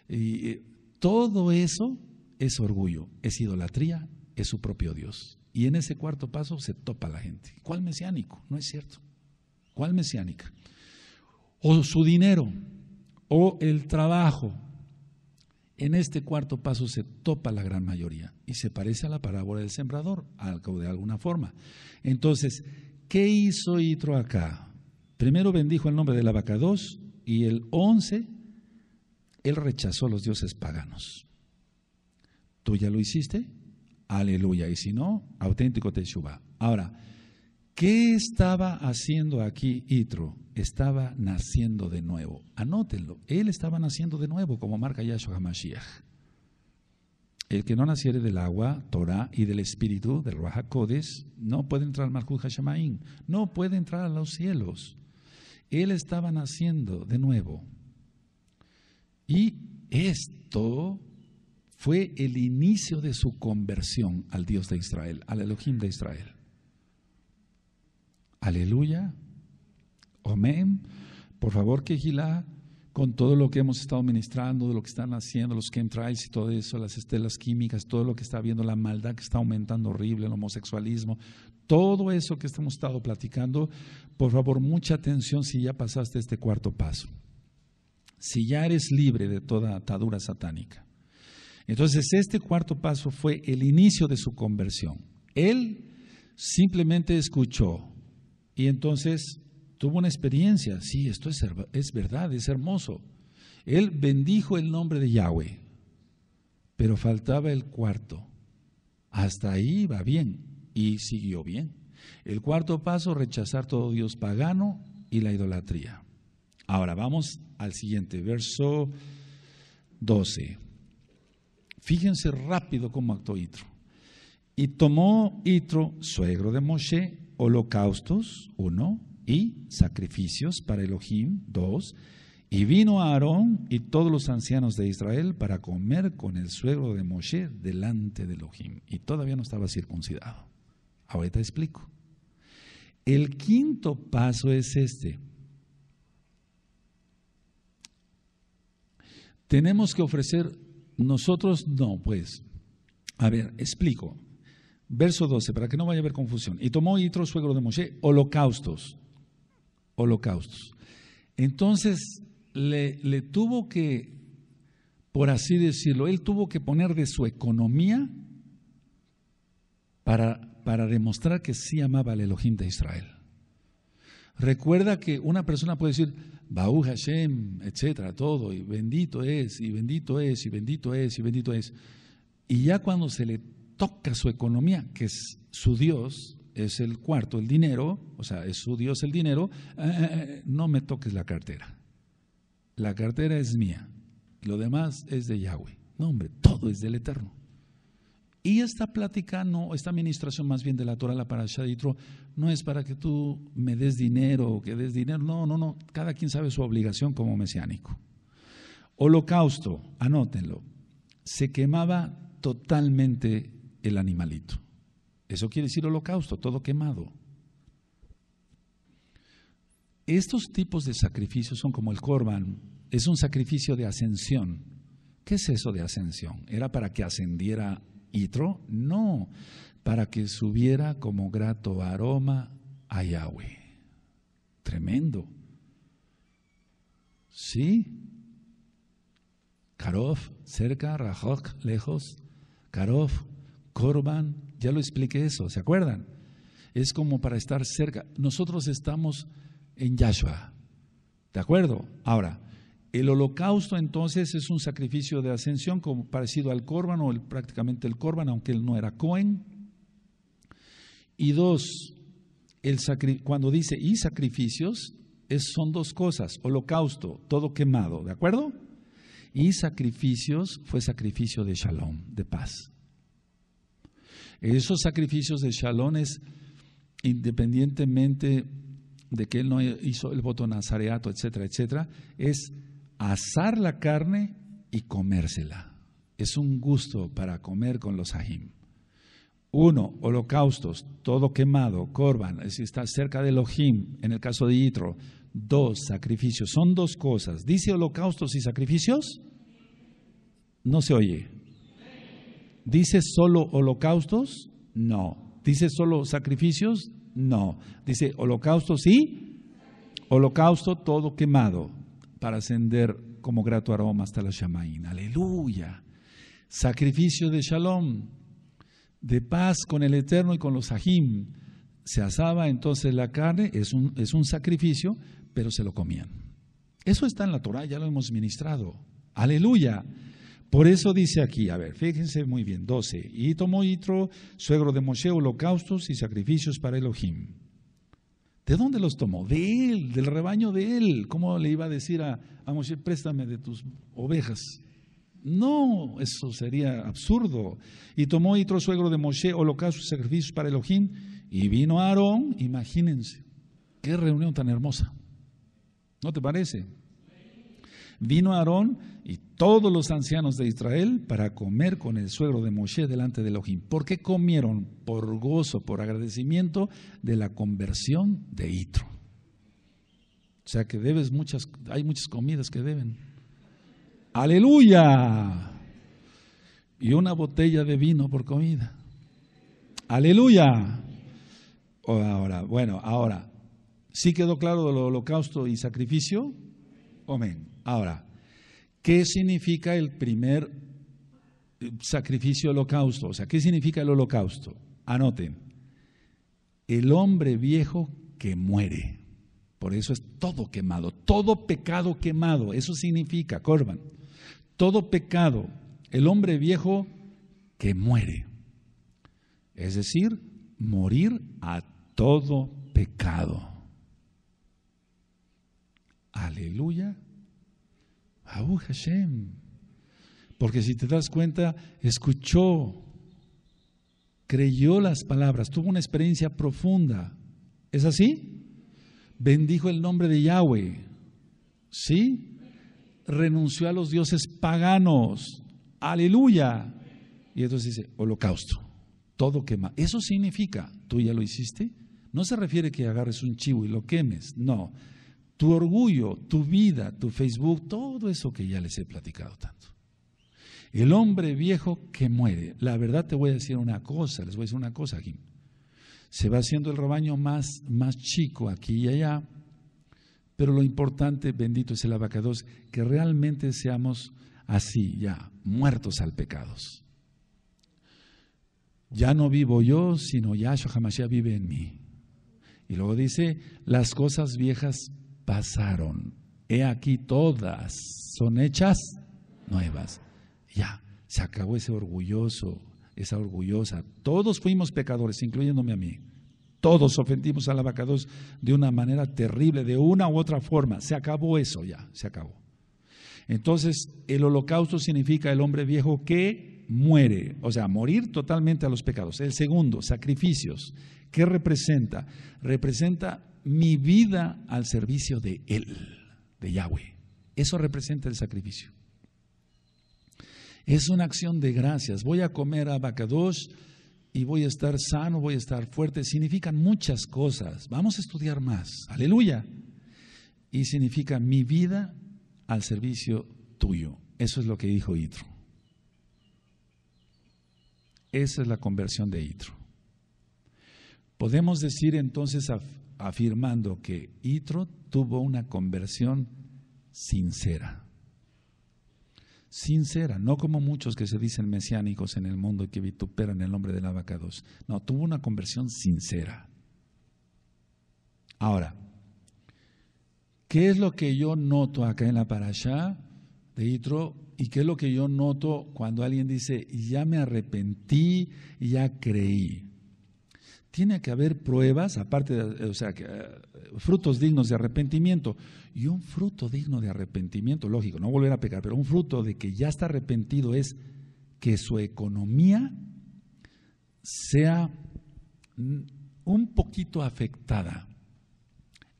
Y eh, todo eso es orgullo, es idolatría es su propio Dios. Y en ese cuarto paso se topa la gente. ¿Cuál mesiánico? No es cierto. ¿Cuál mesiánica? O su dinero, o el trabajo. En este cuarto paso se topa la gran mayoría y se parece a la parábola del sembrador, de alguna forma. Entonces, ¿qué hizo Itro acá? Primero bendijo el nombre de la vaca 2, y el 11, él rechazó a los dioses paganos. ¿Tú ya lo hiciste? Aleluya. Y si no, auténtico Teshuvah. Ahora, ¿qué estaba haciendo aquí Itro? Estaba naciendo de nuevo. Anótenlo. Él estaba naciendo de nuevo, como marca Yahshua HaMashiach. El que no naciere del agua, Torah, y del espíritu, del Rahakodes, no puede entrar al Malchut Hashemaim. No puede entrar a los cielos. Él estaba naciendo de nuevo. Y esto fue el inicio de su conversión al Dios de Israel, al Elohim de Israel. Aleluya. Amén. Por favor, que Gilá, con todo lo que hemos estado ministrando, de lo que están haciendo los chemtrails y todo eso, las estelas químicas, todo lo que está viendo, la maldad que está aumentando horrible, el homosexualismo, todo eso que hemos estado platicando, por favor, mucha atención si ya pasaste este cuarto paso. Si ya eres libre de toda atadura satánica entonces, este cuarto paso fue el inicio de su conversión. Él simplemente escuchó y entonces tuvo una experiencia. Sí, esto es, verdad, es hermoso. Él bendijo el nombre de Yahweh, pero faltaba el cuarto. Hasta ahí va bien y siguió bien. El cuarto paso, rechazar todo Dios pagano y la idolatría. Ahora vamos al siguiente, verso 12. Fíjense rápido cómo actuó Itro. Y tomó Itro, suegro de Moshe, holocaustos, uno, y sacrificios para Elohim, dos, y vino a Aarón y todos los ancianos de Israel para comer con el suegro de Moshe delante de Elohim. Y todavía no estaba circuncidado. Ahorita explico. El quinto paso es este. Tenemos que ofrecer nosotros no, pues. A ver, explico. Verso 12, para que no vaya a haber confusión. Y tomó Itro, suegro de Moshe, holocaustos. Holocaustos. Entonces, le, tuvo que, por así decirlo, él tuvo que poner de su economía para, para demostrar que sí amaba al Elohim de Israel. Recuerda que una persona puede decir, Baú Hashem, etcétera, todo, y bendito es, y bendito es, y bendito es, y bendito es. Y ya cuando se le toca su economía, que es su Dios, es el cuarto, el dinero, o sea, es su Dios el dinero, eh, eh, eh, no me toques la cartera. La cartera es mía, lo demás es de Yahweh. No, hombre, todo es del Eterno. Y esta plática, no, esta administración más bien de la Torah, la Parashá no es para que tú me des dinero o que des dinero. No, no, no. Cada quien sabe su obligación como mesiánico. Holocausto, anótenlo. Se quemaba totalmente el animalito. Eso quiere decir holocausto, todo quemado. Estos tipos de sacrificios son como el Corban, es un sacrificio de ascensión. ¿Qué es eso de ascensión? Era para que ascendiera tro no, para que subiera como grato aroma a Yahweh. Tremendo. Sí. Karov, cerca, Rajok, lejos. Karov, Korban, ya lo expliqué eso, ¿se acuerdan? Es como para estar cerca. Nosotros estamos en Yahshua, ¿de acuerdo? Ahora, el holocausto entonces es un sacrificio de ascensión como parecido al corban o prácticamente el corban, aunque él no era Cohen. Y dos, cuando dice y sacrificios, es, son dos cosas, holocausto, todo quemado, ¿de acuerdo? Y sacrificios fue sacrificio de shalom, de paz. Esos sacrificios de shalom es independientemente de que él no hizo el voto nazareato, etcétera, etcétera, es asar la carne y comérsela. Es un gusto para comer con los ajim. Uno, holocaustos, todo quemado, corban, si está cerca del ojim, en el caso de Yitro. Dos, sacrificios, son dos cosas. ¿Dice holocaustos y sacrificios? No se oye. ¿Dice solo holocaustos? No. ¿Dice solo sacrificios? No. Dice holocaustos y holocausto todo quemado para ascender como grato aroma hasta la Shamaín. Aleluya. Sacrificio de Shalom, de paz con el Eterno y con los Hajim. Se asaba entonces la carne, es un, sacrificio, pero se lo comían. Eso está en la Torah, ya lo hemos ministrado. Aleluya. Por eso dice aquí, a ver, fíjense muy bien, 12. Y tomó Yitro, suegro de Moshe, holocaustos y sacrificios para Elohim. ¿De dónde los tomó? De él, del rebaño de él. ¿Cómo le iba a decir a, Moshe, préstame de tus ovejas? No, eso sería absurdo. Y tomó otro suegro de Moshe, holocausto y sacrificios para Elohim, y vino Aarón, imagínense, qué reunión tan hermosa. ¿No te parece? Vino Aarón y todos los ancianos de Israel para comer con el suegro de Moshe delante de Elohim. ¿Por qué comieron? Por gozo, por agradecimiento de la conversión de Itro. O sea que debes muchas, hay muchas comidas que deben. Aleluya. Y una botella de vino por comida. Aleluya. Ahora, bueno, ahora, ¿sí quedó claro el holocausto y sacrificio? Amén. Ahora, ¿qué significa el primer eh, sacrificio holocausto? O sea, ¿qué significa el holocausto? Anoten, el hombre viejo que muere. Por eso es todo quemado, todo pecado quemado. Eso significa, Corban, todo pecado, el hombre viejo que muere. Es decir, morir a todo pecado. Aleluya, Abu Hashem. Porque si te das cuenta, escuchó, creyó las palabras, tuvo una experiencia profunda. ¿Es así? Bendijo el nombre de Yahweh. ¿Sí? Renunció a los dioses paganos. Aleluya. Y entonces dice, holocausto. Todo quema. Eso significa, tú ya lo hiciste. No se refiere que agarres un chivo y lo quemes. No tu orgullo, tu vida, tu Facebook, todo eso que ya les he platicado tanto. El hombre viejo que muere. La verdad te voy a decir una cosa, les voy a decir una cosa aquí. Se va haciendo el rebaño más, más chico aquí y allá, pero lo importante, bendito es el abacados, que realmente seamos así, ya, muertos al pecado. Ya no vivo yo, sino Yahshua ya vive en mí. Y luego dice, las cosas viejas pasaron. He aquí todas son hechas nuevas. Ya, se acabó ese orgulloso, esa orgullosa. Todos fuimos pecadores, incluyéndome a mí. Todos ofendimos a vaca abacados de una manera terrible, de una u otra forma. Se acabó eso ya, se acabó. Entonces, el holocausto significa el hombre viejo que muere, o sea, morir totalmente a los pecados. El segundo, sacrificios. ¿Qué representa? Representa mi vida al servicio de Él, de Yahweh. Eso representa el sacrificio. Es una acción de gracias. Voy a comer abacados y voy a estar sano, voy a estar fuerte. Significan muchas cosas. Vamos a estudiar más. Aleluya. Y significa mi vida al servicio tuyo. Eso es lo que dijo Itro. Esa es la conversión de Itro. Podemos decir entonces a, afirmando que Itro tuvo una conversión sincera. Sincera, no como muchos que se dicen mesiánicos en el mundo y que vituperan el nombre vaca dos. No, tuvo una conversión sincera. Ahora, ¿qué es lo que yo noto acá en la parasha de Itro y qué es lo que yo noto cuando alguien dice, ya me arrepentí, ya creí? tiene que haber pruebas, aparte o sea, eh, frutos dignos de arrepentimiento. Y un fruto digno de arrepentimiento, lógico, no volver a pecar, pero un fruto de que ya está arrepentido es que su economía sea un poquito afectada.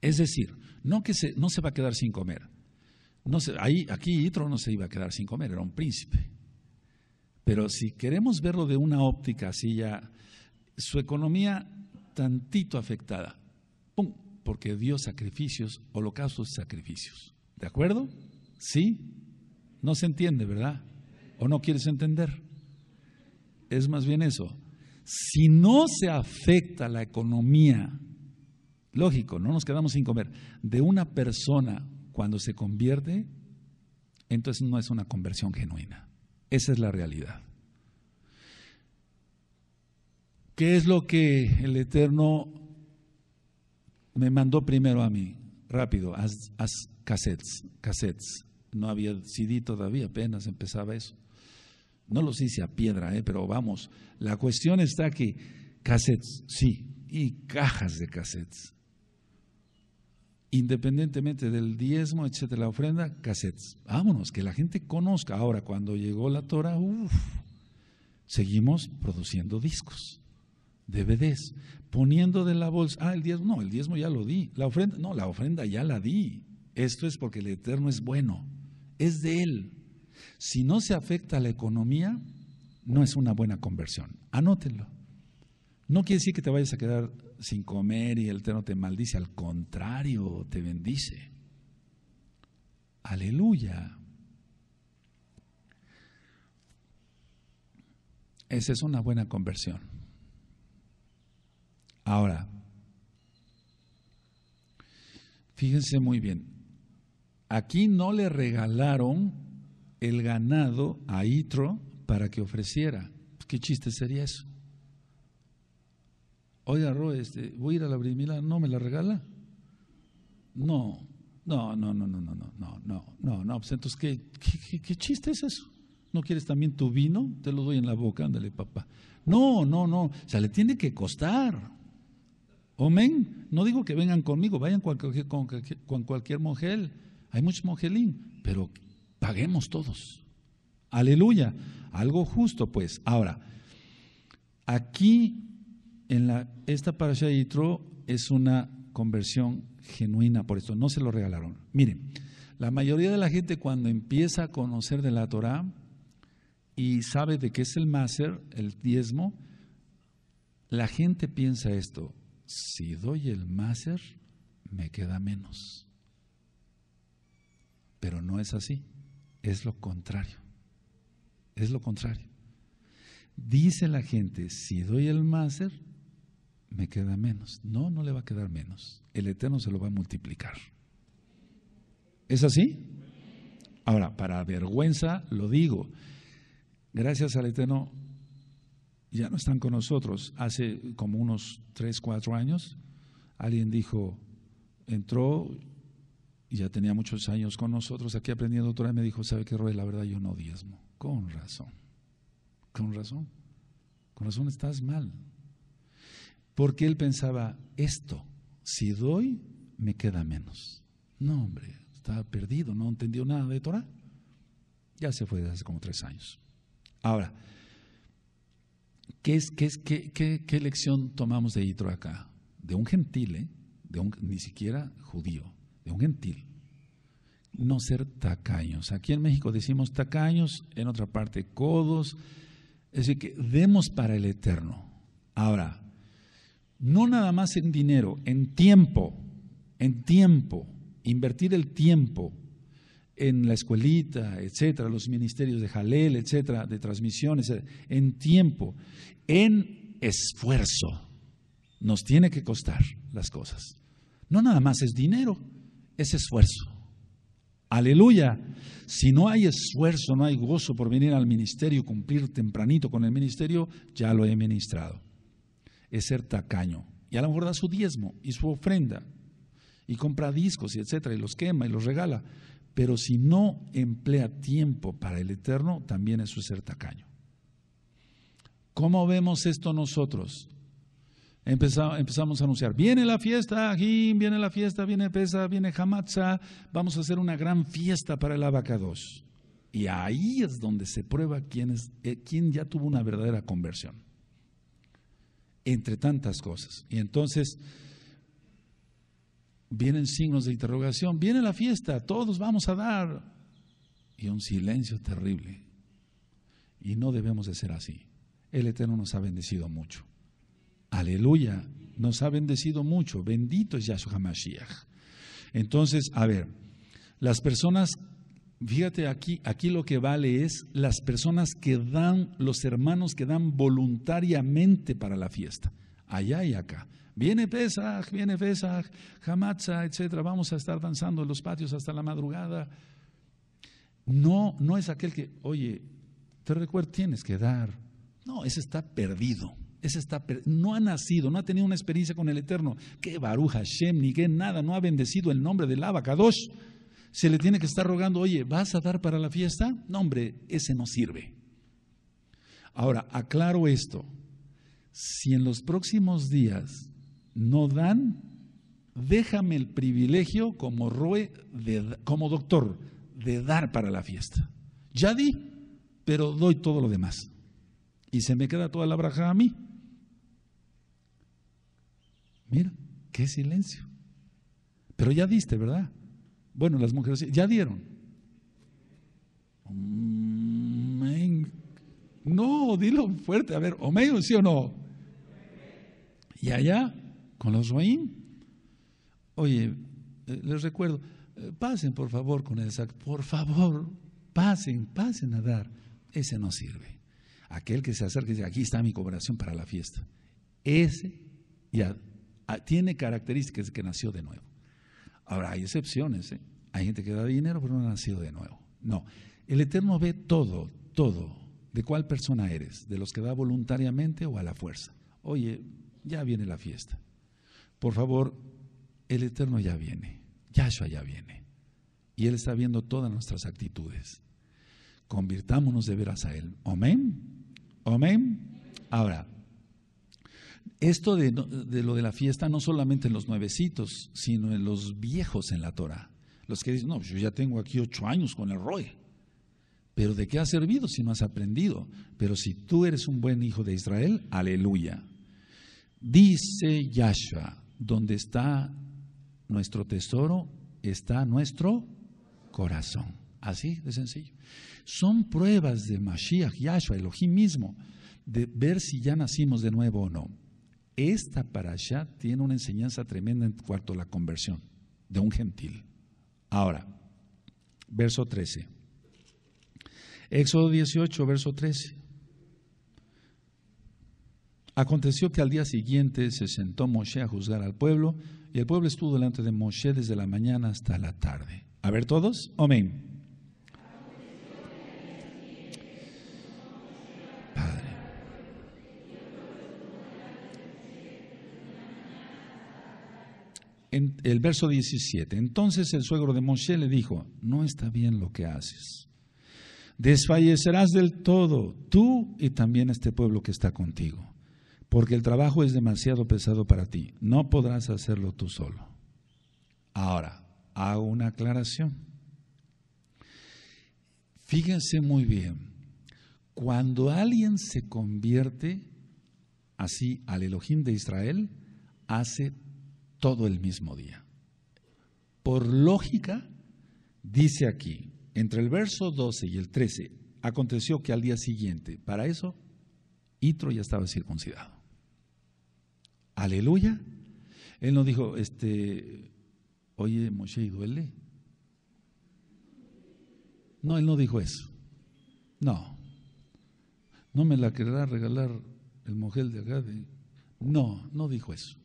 Es decir, no que se, no se va a quedar sin comer. No aquí Itro no se iba a quedar sin comer, era un príncipe. Pero si queremos verlo de una óptica así ya su economía tantito afectada. Porque dio sacrificios, holocaustos y sacrificios. ¿De acuerdo? ¿Sí? No se entiende, ¿verdad? ¿O no quieres entender? Es más bien eso. Si no se afecta la economía, lógico, no nos quedamos sin comer, de una persona cuando se convierte, entonces no es una conversión genuina. Esa es la realidad. ¿Qué es lo que el Eterno me mandó primero a mí? Rápido, haz, cassettes, cassettes. No había CD todavía, apenas empezaba eso. No los hice a piedra, eh, pero vamos, la cuestión está que cassettes, sí, y cajas de cassettes. Independientemente del diezmo, etcétera, la ofrenda, cassettes. Vámonos, que la gente conozca. Ahora, cuando llegó la Torah, uff, seguimos produciendo discos. DVDs, poniendo de la bolsa, ah, el diezmo, no, el diezmo ya lo di, la ofrenda, no, la ofrenda ya la di. Esto es porque el Eterno es bueno, es de Él. Si no se afecta a la economía, no es una buena conversión. Anótenlo. No quiere decir que te vayas a quedar sin comer y el Eterno te maldice, al contrario, te bendice. Aleluya. Esa es una buena conversión. Ahora, fíjense muy bien, aquí no le regalaron el ganado a Itro para que ofreciera. ¿Qué chiste sería eso? Oiga, Ro, este, voy a ir a la Brimila, ¿no me la regala? No, no, no, no, no, no, no, no, no, no, no. entonces, ¿qué, qué chiste es eso? ¿No quieres también tu vino? Te lo doy en la boca, ándale, papá. No, no, no. O sea, le tiene que costar. Amén. No digo que vengan conmigo, vayan con cualquier, mujer. Hay muchos monjelín, pero paguemos todos. Aleluya. Algo justo, pues. Ahora, aquí en la, esta parasha Yitro es una conversión genuina, por esto no se lo regalaron. Miren, la mayoría de la gente cuando empieza a conocer de la Torah y sabe de qué es el máser, el diezmo, la gente piensa esto, si doy el máser, me queda menos. Pero no es así, es lo contrario. Es lo contrario. Dice la gente, si doy el máser, me queda menos. No, no le va a quedar menos. El Eterno se lo va a multiplicar. ¿Es así? Ahora, para vergüenza lo digo. Gracias al Eterno ya no están con nosotros. Hace como unos tres, cuatro años, alguien dijo, entró, y ya tenía muchos años con nosotros aquí aprendiendo Torah, me dijo, ¿sabe qué, Roy? La verdad yo no diezmo. Con razón, con razón, con razón estás mal. Porque él pensaba, esto, si doy, me queda menos. No, hombre, estaba perdido, no entendió nada de Torah. Ya se fue desde hace como tres años. Ahora, ¿Qué, es, qué, lección tomamos de Yitro acá? De un gentil, ¿eh? de un, ni siquiera judío, de un gentil. No ser tacaños. Aquí en México decimos tacaños, en otra parte codos. Es decir, que demos para el eterno. Ahora, no nada más en dinero, en tiempo, en tiempo, invertir el tiempo en la escuelita, etcétera, los ministerios de Jalel, etcétera, de transmisiones, en tiempo, en esfuerzo. Nos tiene que costar las cosas. No nada más es dinero, es esfuerzo. Aleluya. Si no hay esfuerzo, no hay gozo por venir al ministerio, cumplir tempranito con el ministerio, ya lo he ministrado. Es ser tacaño. Y a lo mejor da su diezmo y su ofrenda. Y compra discos y etcétera, y los quema y los regala. Pero si no emplea tiempo para el eterno, también eso es ser tacaño. ¿Cómo vemos esto nosotros? Empezamos, a anunciar, viene la fiesta, viene la fiesta, viene Pesa, viene Hamatza, vamos a hacer una gran fiesta para el abacados. Y ahí es donde se prueba quién, eh, quién ya tuvo una verdadera conversión. Entre tantas cosas. Y entonces Vienen signos de interrogación, viene la fiesta, todos vamos a dar. Y un silencio terrible. Y no debemos de ser así. El Eterno nos ha bendecido mucho. Aleluya, nos ha bendecido mucho. Bendito es Yahshua HaMashiach. Entonces, a ver, las personas, fíjate aquí, aquí lo que vale es las personas que dan, los hermanos que dan voluntariamente para la fiesta, allá y acá. Viene Pesach, viene Pesach, Hamatza, etcétera. Vamos a estar danzando en los patios hasta la madrugada. No, no es aquel que, oye, te recuerdo, tienes que dar. No, ese está perdido. Ese está no ha nacido, no ha tenido una experiencia con el Eterno. Qué baruja, Hashem, ni qué nada, no ha bendecido el nombre del Abacadosh. Se le tiene que estar rogando, oye, ¿vas a dar para la fiesta? No, hombre, ese no sirve. Ahora, aclaro esto. Si en los próximos días no dan, déjame el privilegio como rue como doctor, de dar para la fiesta. Ya di, pero doy todo lo demás. Y se me queda toda la braja a mí. Mira, qué silencio. Pero ya diste, ¿verdad? Bueno, las mujeres ya dieron. No, dilo fuerte, a ver, medio ¿sí o no? Y allá, con los Roín, Oye, eh, les recuerdo, eh, pasen por favor con el sac, por favor, pasen, pasen a dar. Ese no sirve. Aquel que se acerque y dice, aquí está mi cobración para la fiesta. Ese ya ah, tiene características que nació de nuevo. Ahora, hay excepciones, ¿eh? hay gente que da dinero pero no ha nacido de nuevo. No, el Eterno ve todo, todo, de cuál persona eres, de los que da voluntariamente o a la fuerza. Oye, ya viene la fiesta por favor, el Eterno ya viene, Yahshua ya viene, y Él está viendo todas nuestras actitudes. Convirtámonos de veras a Él. Amén. Amén. Ahora, esto de, lo de la fiesta no solamente en los nuevecitos, sino en los viejos en la Torah. Los que dicen, no, yo ya tengo aquí ocho años con el Roy. Pero ¿de qué ha servido si no has aprendido? Pero si tú eres un buen hijo de Israel, aleluya. Dice Yahshua, donde está nuestro tesoro, está nuestro corazón. Así de sencillo. Son pruebas de Mashiach, Yahshua, Elohim mismo, de ver si ya nacimos de nuevo o no. Esta parasha tiene una enseñanza tremenda en cuanto a la conversión de un gentil. Ahora, verso 13. Éxodo 18, verso 13. Aconteció que al día siguiente se sentó Moshe a juzgar al pueblo, y el pueblo estuvo delante de Moshe desde la mañana hasta la tarde. A ver todos, amén. Padre. En el verso 17, entonces el suegro de Moshe le dijo, no está bien lo que haces. Desfallecerás del todo, tú y también este pueblo que está contigo porque el trabajo es demasiado pesado para ti. No podrás hacerlo tú solo. Ahora, hago una aclaración. Fíjense muy bien, cuando alguien se convierte así al Elohim de Israel, hace todo el mismo día. Por lógica, dice aquí, entre el verso 12 y el 13, aconteció que al día siguiente, para eso, Itro ya estaba circuncidado. Aleluya. Él no dijo, este, oye, Moshe, duele? No, él no dijo eso. No. No me la querrá regalar el mujer de acá. No, no dijo eso.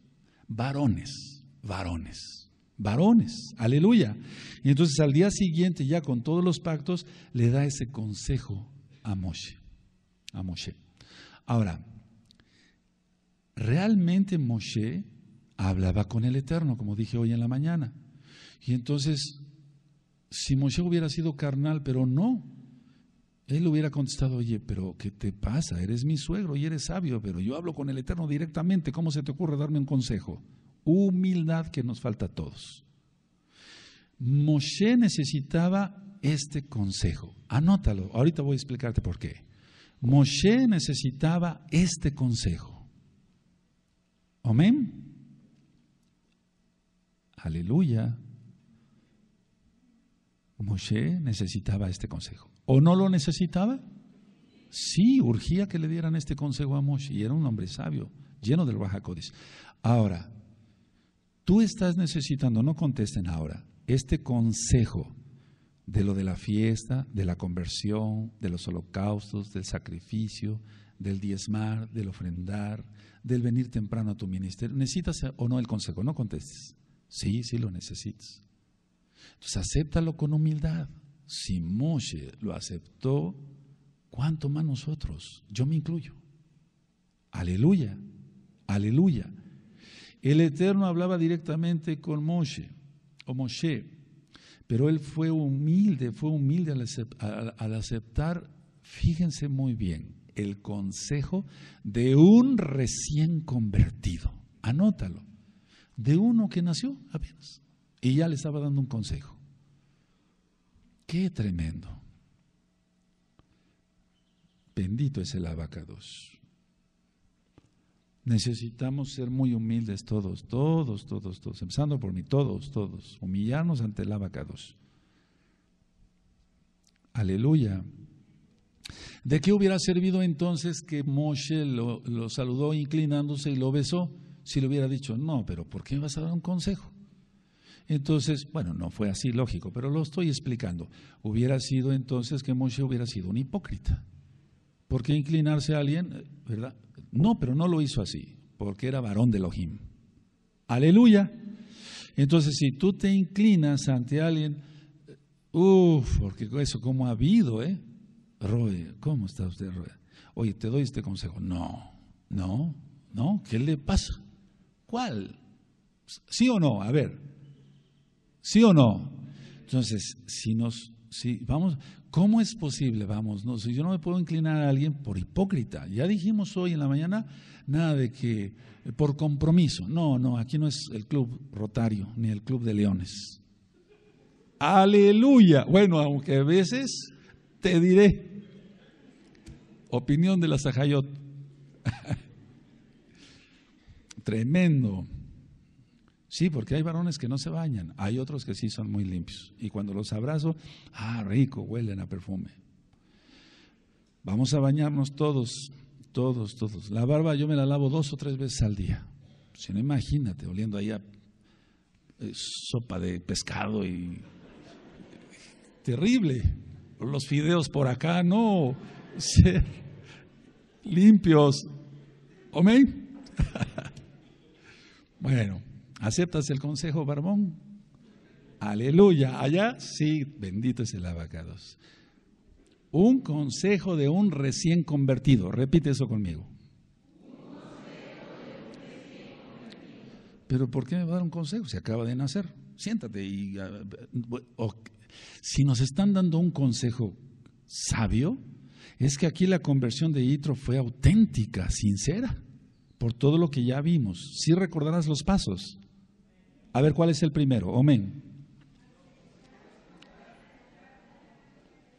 Varones, varones, varones. Aleluya. Y entonces al día siguiente, ya con todos los pactos, le da ese consejo a Moshe. A Moshe. Ahora, realmente Moshe hablaba con el Eterno, como dije hoy en la mañana. Y entonces, si Moshe hubiera sido carnal, pero no, él hubiera contestado, oye, pero ¿qué te pasa? Eres mi suegro y eres sabio, pero yo hablo con el Eterno directamente, ¿cómo se te ocurre darme un consejo? Humildad que nos falta a todos. Moshe necesitaba este consejo. Anótalo, ahorita voy a explicarte por qué. Moshe necesitaba este consejo. Amén. Aleluya. Moshe necesitaba este consejo. ¿O no lo necesitaba? Sí, urgía que le dieran este consejo a Moshe. Y era un hombre sabio, lleno del bajacodis, Ahora, tú estás necesitando, no contesten ahora, este consejo de lo de la fiesta, de la conversión, de los holocaustos, del sacrificio, del diezmar, del ofrendar, del venir temprano a tu ministerio. ¿Necesitas o no el consejo? No contestes. Sí, sí lo necesitas. Entonces, acéptalo con humildad. Si Moshe lo aceptó, ¿cuánto más nosotros? Yo me incluyo. Aleluya, aleluya. El Eterno hablaba directamente con Moshe, o Moshe, pero él fue humilde, fue humilde al, aceptar, fíjense muy bien, el consejo de un recién convertido. Anótalo. De uno que nació apenas. Y ya le estaba dando un consejo. Qué tremendo. Bendito es el abacados. Necesitamos ser muy humildes todos, todos, todos, todos, empezando por mí, todos, todos, humillarnos ante el abacados. Aleluya. ¿De qué hubiera servido entonces que Moshe lo, saludó inclinándose y lo besó? Si le hubiera dicho, no, pero ¿por qué me vas a dar un consejo? Entonces, bueno, no fue así lógico, pero lo estoy explicando. Hubiera sido entonces que Moshe hubiera sido un hipócrita. ¿Por qué inclinarse a alguien? ¿Verdad? No, pero no lo hizo así, porque era varón de Elohim. Aleluya. Entonces, si tú te inclinas ante alguien, uff, porque eso como ha habido, ¿eh? Roy, ¿cómo está usted, Roy? Oye, te doy este consejo. No, no, no, ¿qué le pasa? ¿Cuál? ¿Sí o no? A ver, ¿sí o no? Entonces, si nos, si vamos, ¿cómo es posible? Vamos, no, si yo no me puedo inclinar a alguien por hipócrita. Ya dijimos hoy en la mañana, nada de que por compromiso. No, no, aquí no es el club rotario ni el club de leones. Aleluya. Bueno, aunque a veces te diré Opinión de la Sajayot. Tremendo. Sí, porque hay varones que no se bañan, hay otros que sí son muy limpios. Y cuando los abrazo, ah, rico, huelen a perfume. Vamos a bañarnos todos, todos, todos. La barba yo me la lavo dos o tres veces al día. Si no, imagínate, oliendo ahí a eh, sopa de pescado y... Eh, terrible. Los fideos por acá, no ser limpios. Amén. bueno, ¿aceptas el consejo, Barbón? Aleluya. Allá sí, bendito es el abacados. Un consejo de un recién convertido. Repite eso conmigo. Pero ¿por qué me va a dar un consejo si acaba de nacer? Siéntate y... Ah, si nos están dando un consejo sabio, es que aquí la conversión de Yitro fue auténtica, sincera, por todo lo que ya vimos. Si ¿Sí recordarás los pasos. A ver cuál es el primero. Amén.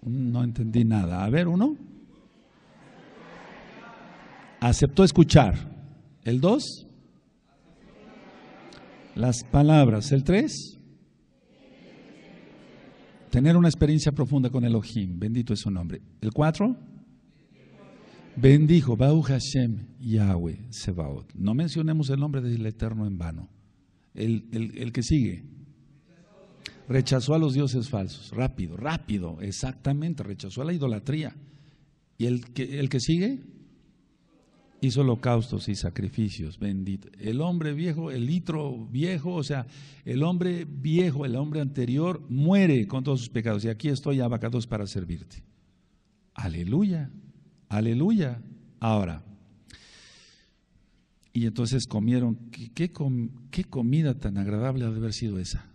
No entendí nada. A ver, uno. Aceptó escuchar. El dos. Las palabras. El tres. Tener una experiencia profunda con Elohim, bendito es su nombre. El cuatro? Bendijo Bau Hashem Yahweh Sebaot. No mencionemos el nombre del Eterno en vano. El, el, el que sigue. Rechazó a los dioses falsos. Rápido, rápido, exactamente. Rechazó a la idolatría. ¿Y el que, el que sigue? hizo holocaustos y sacrificios, bendito. El hombre viejo, el litro viejo, o sea, el hombre viejo, el hombre anterior, muere con todos sus pecados. Y aquí estoy abacados para servirte. Aleluya, aleluya. Ahora, y entonces comieron, ¿qué, comida tan agradable ha de haber sido esa?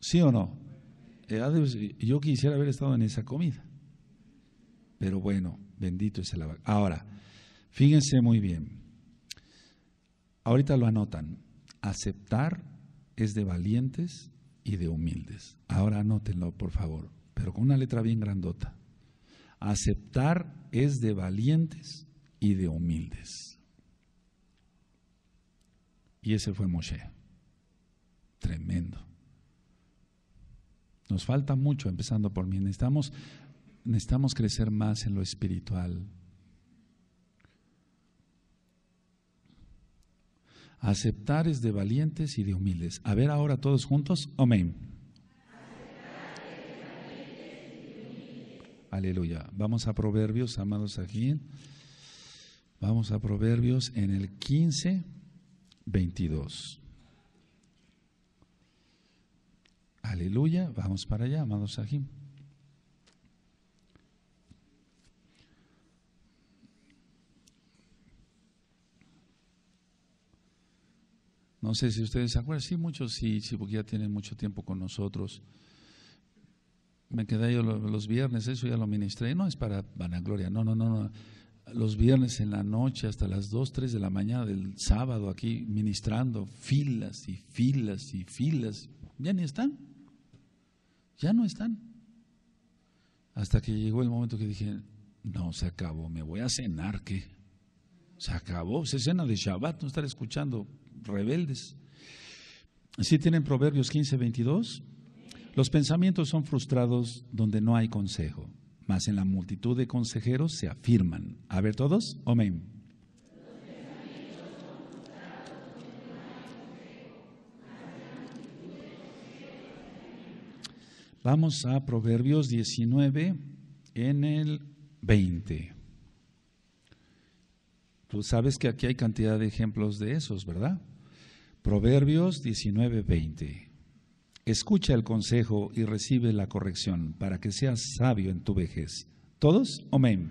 ¿Sí o no? Eh, yo quisiera haber estado en esa comida. Pero bueno, bendito es el abacado Ahora, Fíjense muy bien. Ahorita lo anotan. Aceptar es de valientes y de humildes. Ahora anótenlo, por favor, pero con una letra bien grandota. Aceptar es de valientes y de humildes. Y ese fue Moshe. Tremendo. Nos falta mucho, empezando por mí. Necesitamos, necesitamos crecer más en lo espiritual, Aceptar es de valientes y de humildes. A ver ahora todos juntos. Amén. Aleluya. Vamos a Proverbios, amados aquí. Vamos a Proverbios en el 15, 22. Aleluya. Vamos para allá, amados aquí. No sé si ustedes se acuerdan, sí, muchos sí, sí, porque ya tienen mucho tiempo con nosotros. Me quedé yo los viernes, eso ya lo ministré, no es para vanagloria, no, no, no, no. Los viernes en la noche hasta las 2, 3 de la mañana del sábado aquí ministrando filas y filas y filas. Ya ni están, ya no están. Hasta que llegó el momento que dije, no, se acabó, me voy a cenar, ¿qué? Se acabó, se cena de Shabbat, no estar escuchando rebeldes. así tienen Proverbios 15, 22? Los pensamientos son frustrados donde no hay consejo, mas en la multitud de consejeros se afirman. A ver todos, amén. Vamos a Proverbios 19 en el 20. Tú pues sabes que aquí hay cantidad de ejemplos de esos, ¿verdad? Proverbios 19:20. Escucha el consejo y recibe la corrección para que seas sabio en tu vejez. ¿Todos? Amén.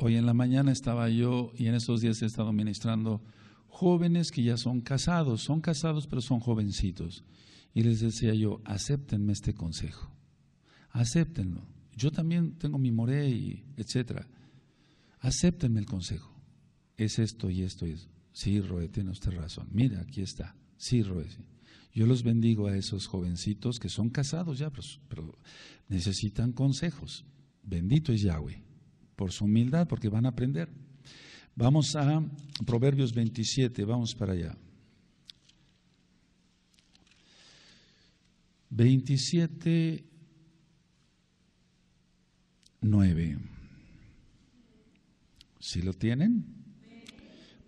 Hoy en la mañana estaba yo y en esos días he estado ministrando jóvenes que ya son casados, son casados pero son jovencitos. Y les decía yo, acéptenme este consejo acéptenlo. Yo también tengo mi moré, etc. Acéptenme el consejo. Es esto y esto y eso. Sí, Roe, tiene usted razón. Mira, aquí está. Sí, Roe. Yo los bendigo a esos jovencitos que son casados ya, pero, pero necesitan consejos. Bendito es Yahweh por su humildad, porque van a aprender. Vamos a Proverbios 27, vamos para allá. 27 9. ¿Sí lo tienen?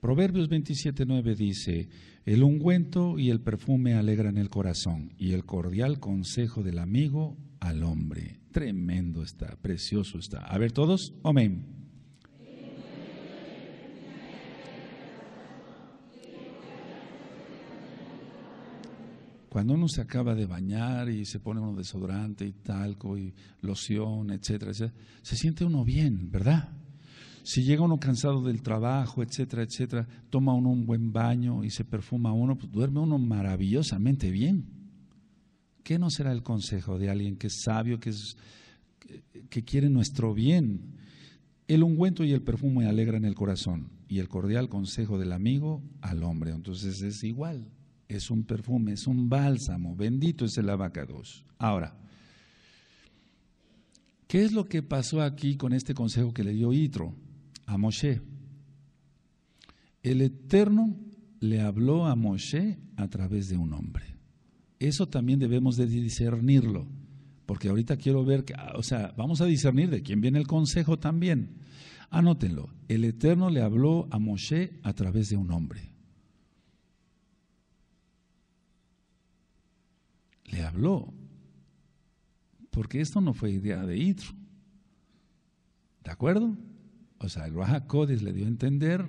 Proverbios 27, 9 dice, el ungüento y el perfume alegran el corazón y el cordial consejo del amigo al hombre. Tremendo está, precioso está. A ver todos, amén. Cuando uno se acaba de bañar y se pone uno desodorante y talco y loción, etcétera, etcétera, se siente uno bien, ¿verdad? Si llega uno cansado del trabajo, etcétera, etcétera, toma uno un buen baño y se perfuma uno, pues duerme uno maravillosamente bien. ¿Qué no será el consejo de alguien que es sabio, que, que quiere nuestro bien? El ungüento y el perfume alegran el corazón y el cordial consejo del amigo al hombre. Entonces es igual es un perfume, es un bálsamo. Bendito es el abacados. Ahora, ¿qué es lo que pasó aquí con este consejo que le dio Itro a Moshe? El Eterno le habló a Moshe a través de un hombre. Eso también debemos de discernirlo, porque ahorita quiero ver, que, ah, o sea, vamos a discernir de quién viene el consejo también. Anótenlo, el Eterno le habló a Moshe a través de un hombre. le habló, porque esto no fue idea de Itro. ¿De acuerdo? O sea, el Raja le dio a entender,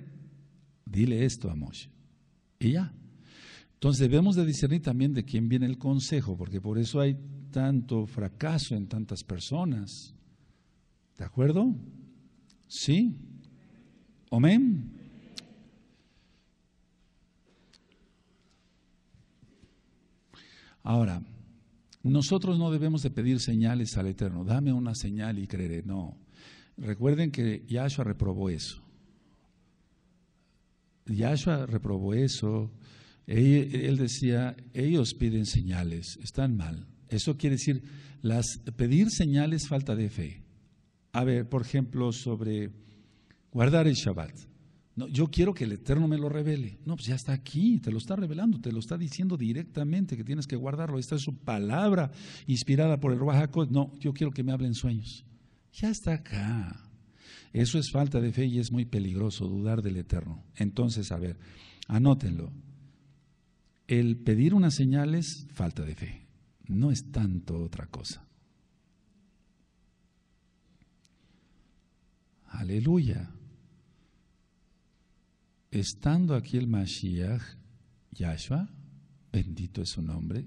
dile esto a Moshe. Y ya. Entonces debemos de discernir también de quién viene el consejo, porque por eso hay tanto fracaso en tantas personas. ¿De acuerdo? ¿Sí? ¿Omén? Ahora, nosotros no debemos de pedir señales al Eterno, dame una señal y creeré. No. Recuerden que Yahshua reprobó eso. Yahshua reprobó eso. Él, él decía, ellos piden señales, están mal. Eso quiere decir, las, pedir señales falta de fe. A ver, por ejemplo, sobre guardar el Shabbat. No, yo quiero que el Eterno me lo revele. No, pues ya está aquí, te lo está revelando, te lo está diciendo directamente que tienes que guardarlo. Esta es su palabra inspirada por el Ruajaco. No, yo quiero que me hablen sueños. Ya está acá. Eso es falta de fe y es muy peligroso dudar del Eterno. Entonces, a ver, anótenlo. El pedir una señal es falta de fe. No es tanto otra cosa. Aleluya estando aquí el Mashiach, Yahshua, bendito es su nombre,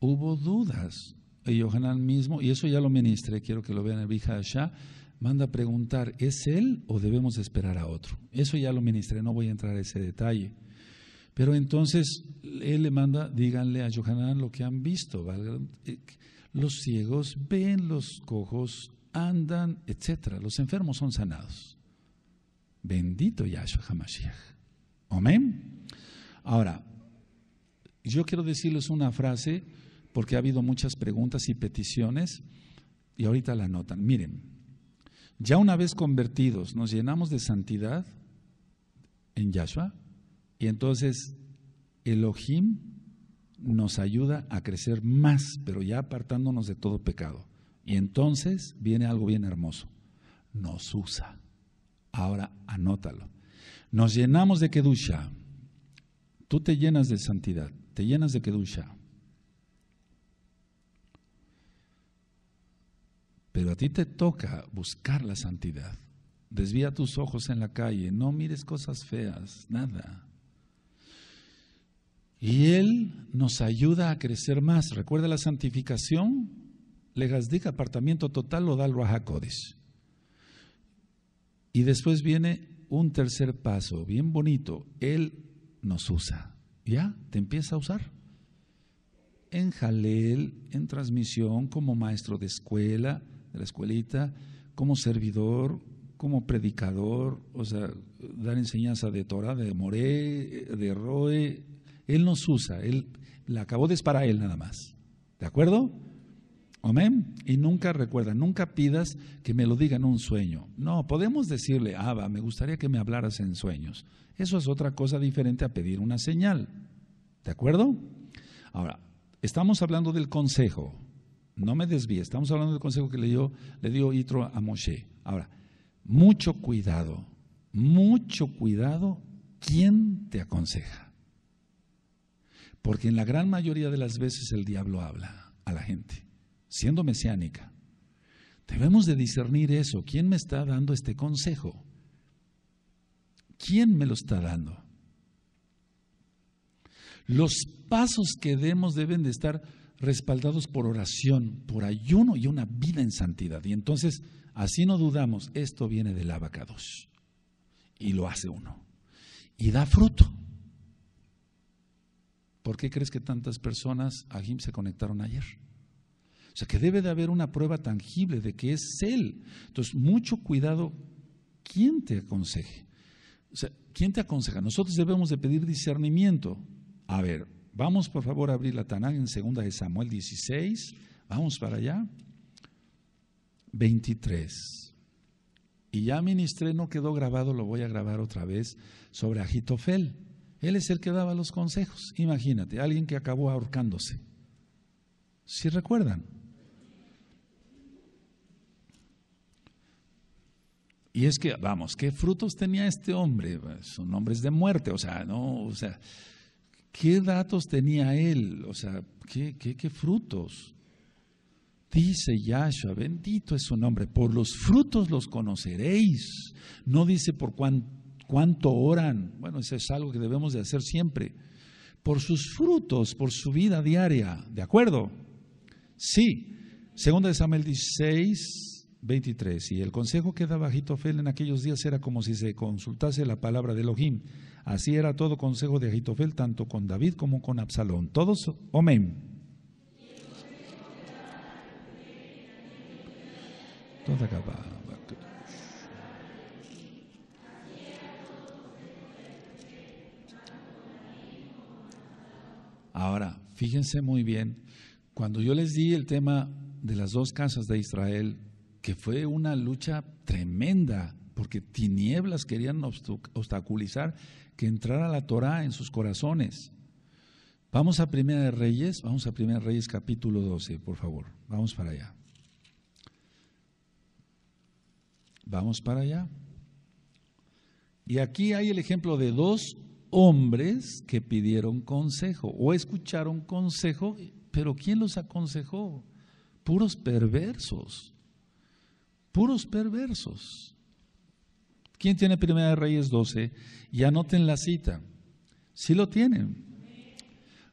hubo dudas. Y Yohanan mismo, y eso ya lo ministré, quiero que lo vean en Asha, manda a preguntar, ¿es él o debemos esperar a otro? Eso ya lo ministré, no voy a entrar a ese detalle. Pero entonces él le manda, díganle a Yohanan lo que han visto. Los ciegos ven, los cojos andan, etcétera. Los enfermos son sanados. Bendito Yahshua HaMashiach. Amén. Ahora, yo quiero decirles una frase porque ha habido muchas preguntas y peticiones y ahorita la notan. Miren, ya una vez convertidos nos llenamos de santidad en Yahshua y entonces Elohim nos ayuda a crecer más, pero ya apartándonos de todo pecado. Y entonces viene algo bien hermoso, nos usa. Ahora anótalo. Nos llenamos de Kedusha. Tú te llenas de santidad, te llenas de Kedusha. Pero a ti te toca buscar la santidad. Desvía tus ojos en la calle, no mires cosas feas, nada. Y Él nos ayuda a crecer más. Recuerda la santificación. diga apartamiento total, lo da el codis. Y después viene un tercer paso, bien bonito. Él nos usa. ¿Ya? Te empieza a usar. En Jalel, en transmisión, como maestro de escuela, de la escuelita, como servidor, como predicador, o sea, dar enseñanza de Torah, de Moré, de Roe. Él nos usa, él, la acabó de para él nada más. ¿De acuerdo? Amén. Y nunca recuerda, nunca pidas que me lo digan un sueño. No, podemos decirle, Abba, me gustaría que me hablaras en sueños. Eso es otra cosa diferente a pedir una señal. ¿De acuerdo? Ahora, estamos hablando del consejo. No me desvíe, estamos hablando del consejo que le dio, le dio Itro a Moshe. Ahora, mucho cuidado, mucho cuidado quién te aconseja. Porque en la gran mayoría de las veces el diablo habla a la gente siendo mesiánica. Debemos de discernir eso. ¿Quién me está dando este consejo? ¿Quién me lo está dando? Los pasos que demos deben de estar respaldados por oración, por ayuno y una vida en santidad. Y entonces, así no dudamos, esto viene del abacados. Y lo hace uno. Y da fruto. ¿Por qué crees que tantas personas a se conectaron ayer? O sea que debe de haber una prueba tangible de que es Él. Entonces, mucho cuidado quién te aconseje. O sea, ¿quién te aconseja? Nosotros debemos de pedir discernimiento. A ver, vamos por favor a abrir la Tanán en Segunda de Samuel 16. Vamos para allá. 23. Y ya ministré, no quedó grabado, lo voy a grabar otra vez, sobre Agitofel. Él es el que daba los consejos. Imagínate, alguien que acabó ahorcándose. Si ¿Sí recuerdan, Y es que, vamos, ¿qué frutos tenía este hombre? Pues, son nombres de muerte, o sea, no, o sea, ¿qué datos tenía él? O sea, ¿qué, frutos? Dice Yahshua, bendito es su nombre, por los frutos los conoceréis. No dice por cuánto oran, bueno, eso es algo que debemos de hacer siempre. Por sus frutos, por su vida diaria, ¿de acuerdo? Sí, segunda de Samuel 16, 23. Y el consejo que daba Agitofel en aquellos días era como si se consultase la palabra de Elohim. Así era todo consejo de Agitofel, tanto con David como con Absalón. Todos, amén. Ahora, fíjense muy bien, cuando yo les di el tema de las dos casas de Israel, que fue una lucha tremenda, porque tinieblas querían obstaculizar que entrara la Torá en sus corazones. Vamos a Primera de Reyes, vamos a Primera de Reyes capítulo 12, por favor, vamos para allá. Vamos para allá. Y aquí hay el ejemplo de dos hombres que pidieron consejo o escucharon consejo, pero ¿quién los aconsejó? Puros perversos puros perversos. ¿Quién tiene Primera de Reyes 12? Y anoten la cita. Sí lo tienen.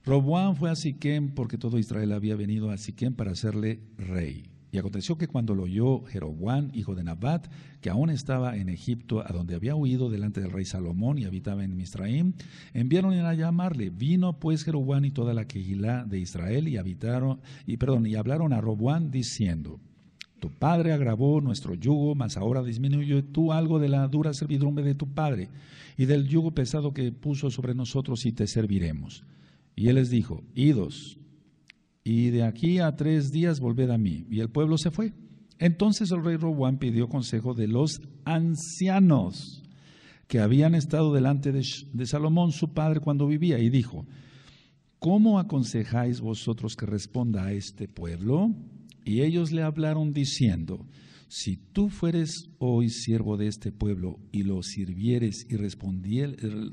Roboán fue a Siquem porque todo Israel había venido a Siquem para hacerle rey. Y aconteció que cuando lo oyó Jeroboán, hijo de Nabat, que aún estaba en Egipto, a donde había huido delante del rey Salomón y habitaba en Misraim, enviaron a llamarle. Vino pues Jeroboán y toda la quejilá de Israel y habitaron, y perdón, y hablaron a Roboán diciendo: tu padre agravó nuestro yugo, mas ahora disminuye tú algo de la dura servidumbre de tu padre y del yugo pesado que puso sobre nosotros y te serviremos. Y él les dijo, idos, y de aquí a tres días volved a mí. Y el pueblo se fue. Entonces el rey Robán pidió consejo de los ancianos que habían estado delante de Salomón, su padre, cuando vivía, y dijo, ¿cómo aconsejáis vosotros que responda a este pueblo? Y ellos le hablaron diciendo, si tú fueres hoy siervo de este pueblo y lo sirvieres y eh,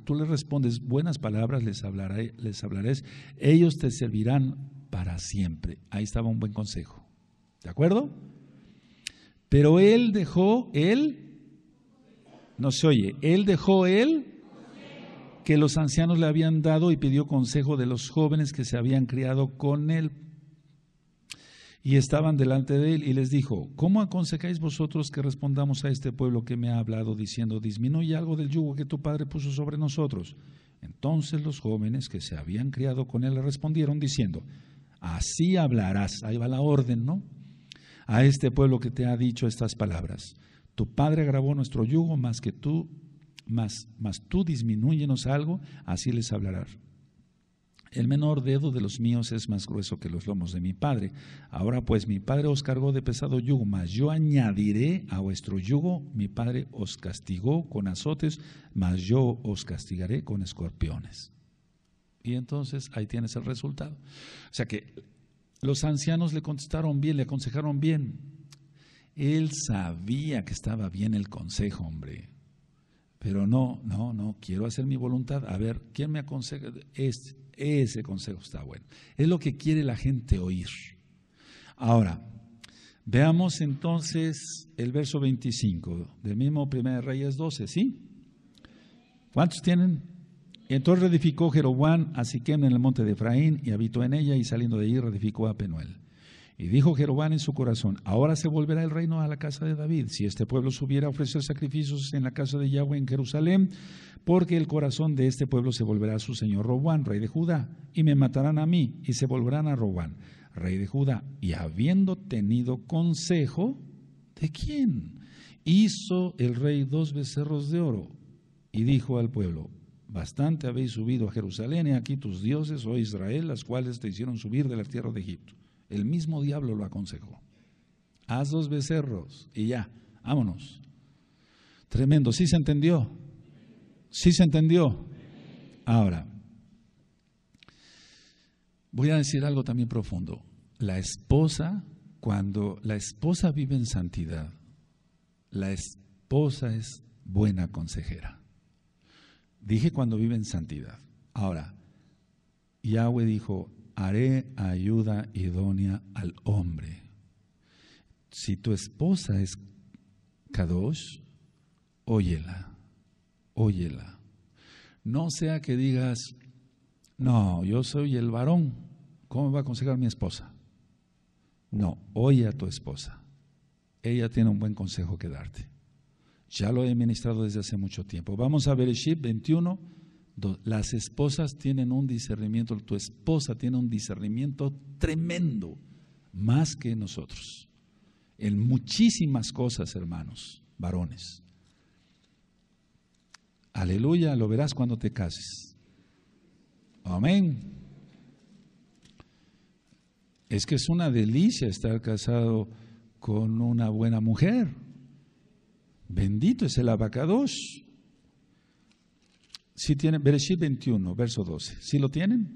tú le respondes buenas palabras, les, hablaré, les ellos te servirán para siempre. Ahí estaba un buen consejo. ¿De acuerdo? Pero él dejó, él, no se oye, él dejó él que los ancianos le habían dado y pidió consejo de los jóvenes que se habían criado con él y estaban delante de él y les dijo, ¿cómo aconsejáis vosotros que respondamos a este pueblo que me ha hablado diciendo, disminuye algo del yugo que tu padre puso sobre nosotros? Entonces los jóvenes que se habían criado con él le respondieron diciendo, así hablarás, ahí va la orden, ¿no? A este pueblo que te ha dicho estas palabras, tu padre agravó nuestro yugo más que tú, más, más tú disminuyenos algo, así les hablarás. El menor dedo de los míos es más grueso que los lomos de mi padre. Ahora pues mi padre os cargó de pesado yugo, mas yo añadiré a vuestro yugo, mi padre os castigó con azotes, mas yo os castigaré con escorpiones. Y entonces ahí tienes el resultado. O sea que los ancianos le contestaron bien, le aconsejaron bien. Él sabía que estaba bien el consejo, hombre. Pero no, no, no, quiero hacer mi voluntad. A ver, ¿quién me aconseja? Este ese consejo está bueno. Es lo que quiere la gente oír. Ahora, veamos entonces el verso 25 del mismo 1 Reyes 12, ¿sí? ¿Cuántos tienen? entonces edificó Jeroboam a Siquem en el monte de Efraín y habitó en ella y saliendo de allí edificó a Penuel. Y dijo Jerobán en su corazón, ahora se volverá el reino a la casa de David, si este pueblo subiera a ofrecer sacrificios en la casa de Yahweh en Jerusalén, porque el corazón de este pueblo se volverá a su señor Robán, rey de Judá, y me matarán a mí, y se volverán a Robán, rey de Judá. Y habiendo tenido consejo, ¿de quién? Hizo el rey dos becerros de oro, y dijo al pueblo, bastante habéis subido a Jerusalén, y aquí tus dioses, oh Israel, las cuales te hicieron subir de la tierra de Egipto. El mismo diablo lo aconsejó. Haz dos becerros y ya, vámonos. Tremendo, ¿sí se entendió? ¿Sí se entendió? Ahora, voy a decir algo también profundo. La esposa, cuando la esposa vive en santidad, la esposa es buena consejera. Dije cuando vive en santidad. Ahora, Yahweh dijo, haré ayuda idónea al hombre. Si tu esposa es Kadosh, óyela, óyela. No sea que digas, no, yo soy el varón, ¿cómo va a aconsejar mi esposa? No, oye a tu esposa. Ella tiene un buen consejo que darte. Ya lo he ministrado desde hace mucho tiempo. Vamos a Bereshit 21 las esposas tienen un discernimiento, tu esposa tiene un discernimiento tremendo, más que nosotros, en muchísimas cosas, hermanos, varones. Aleluya, lo verás cuando te cases. Amén. Es que es una delicia estar casado con una buena mujer. Bendito es el abacados. Si tienen, Bereshit 21, verso 12. ¿Si lo tienen?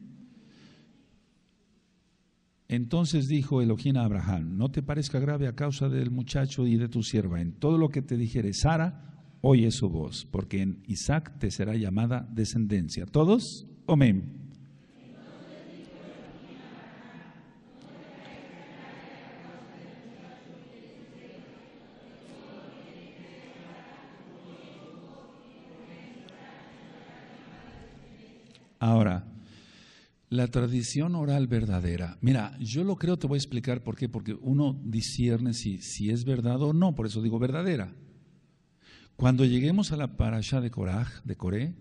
Entonces dijo Elohim a Abraham, no te parezca grave a causa del muchacho y de tu sierva. En todo lo que te dijere Sara, oye su voz, porque en Isaac te será llamada descendencia. ¿Todos? Amén. Ahora, la tradición oral verdadera. Mira, yo lo creo, te voy a explicar por qué, porque uno discierne si, es verdad o no, por eso digo verdadera. Cuando lleguemos a la parasha de Coraj, de Coré,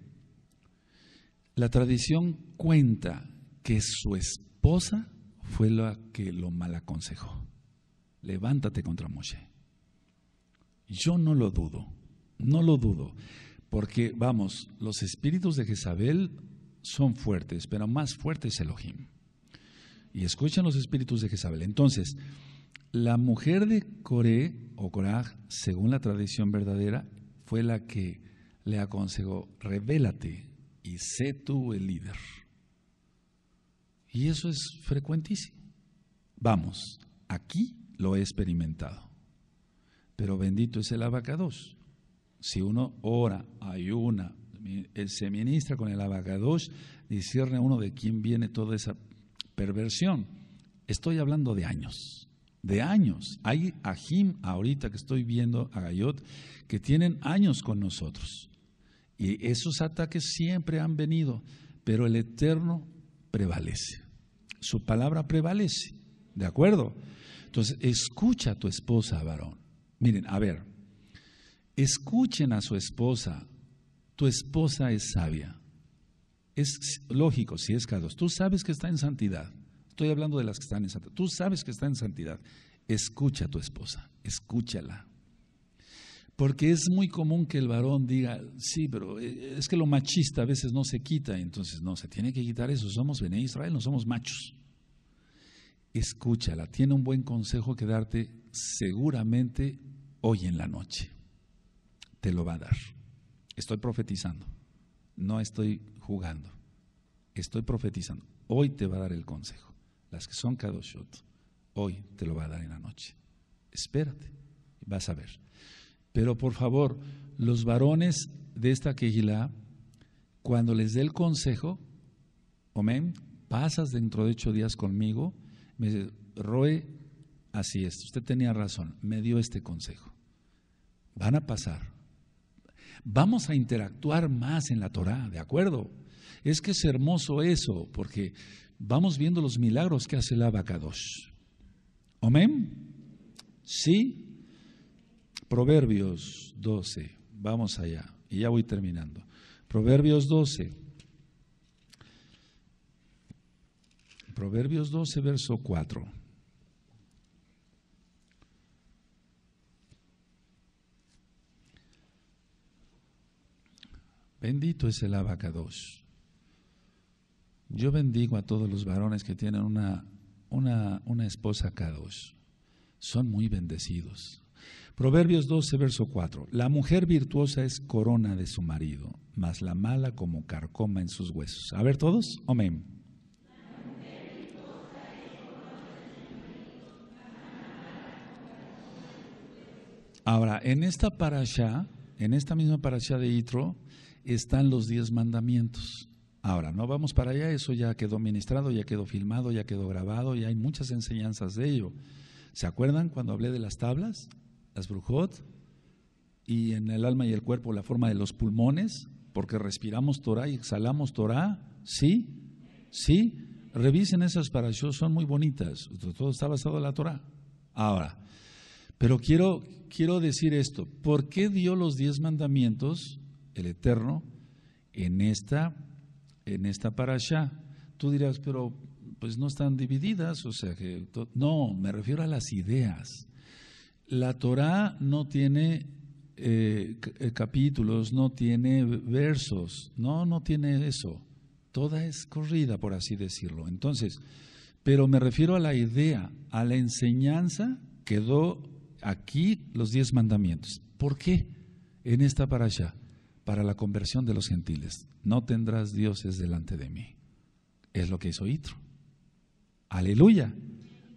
la tradición cuenta que su esposa fue la que lo mal aconsejó. Levántate contra Moshe. Yo no lo dudo, no lo dudo, porque vamos, los espíritus de Jezabel son fuertes, pero más fuerte es Elohim. Y escuchan los espíritus de Jezabel. Entonces, la mujer de Coré o Coraj, según la tradición verdadera, fue la que le aconsejó, revélate y sé tú el líder. Y eso es frecuentísimo. Vamos, aquí lo he experimentado. Pero bendito es el dos. Si uno ora, ayuna, se ministra con el abagadosh, discierne uno de quién viene toda esa perversión. Estoy hablando de años, de años. Hay Jim ahorita que estoy viendo a Gayot que tienen años con nosotros. Y esos ataques siempre han venido, pero el Eterno prevalece. Su palabra prevalece, ¿de acuerdo? Entonces, escucha a tu esposa, varón. Miren, a ver, escuchen a su esposa, tu esposa es sabia. Es lógico, si es k Tú sabes que está en santidad. Estoy hablando de las que están en santidad. Tú sabes que está en santidad. Escucha a tu esposa, escúchala. Porque es muy común que el varón diga, sí, pero eh, eh, es que lo machista a veces no se quita, entonces no, se tiene que quitar eso. Somos Bene Israel, no somos machos. Escúchala, tiene un buen consejo que darte, seguramente hoy en la noche. Te lo va a dar. Estoy profetizando, no estoy jugando, estoy profetizando. Hoy te va a dar el consejo. Las que son Kadoshot, hoy te lo va a dar en la noche. Espérate, vas a ver. Pero por favor, los varones de esta Kejilá, cuando les dé el consejo, amén, pasas dentro de ocho días conmigo, me dice, Roe, así es, usted tenía razón, me dio este consejo. Van a pasar, Vamos a interactuar más en la Torá, ¿de acuerdo? Es que es hermoso eso, porque vamos viendo los milagros que hace la vaca dos. ¿Amén? Sí. Proverbios 12, vamos allá, y ya voy terminando. Proverbios 12. Proverbios 12, verso 4. Bendito es el abacados. Yo bendigo a todos los varones que tienen una, esposa Kadosh. Son muy bendecidos. Proverbios 12, verso 4. La mujer virtuosa es corona de su marido, mas la mala como carcoma en sus huesos. A ver todos, amén. Ahora, en esta parasha, en esta misma parasha de Itro, están los diez mandamientos. Ahora, no vamos para allá, eso ya quedó ministrado, ya quedó filmado, ya quedó grabado, y hay muchas enseñanzas de ello. ¿Se acuerdan cuando hablé de las tablas, las brujot, y en el alma y el cuerpo la forma de los pulmones, porque respiramos Torah y exhalamos Torah? ¿Sí? ¿Sí? Revisen esas parashot, son muy bonitas, todo está basado en la Torah. Ahora, pero quiero, quiero decir esto, ¿por qué dio los diez mandamientos? el Eterno en esta, en esta Tú dirás, pero pues no están divididas, o sea que... No, me refiero a las ideas. La Torah no tiene eh, eh, capítulos, no tiene versos, no, no tiene eso. Toda es corrida, por así decirlo. Entonces, pero me refiero a la idea, a la enseñanza quedó aquí los diez mandamientos. ¿Por qué en esta allá? para la conversión de los gentiles. No tendrás dioses delante de mí. Es lo que hizo Itro. Aleluya,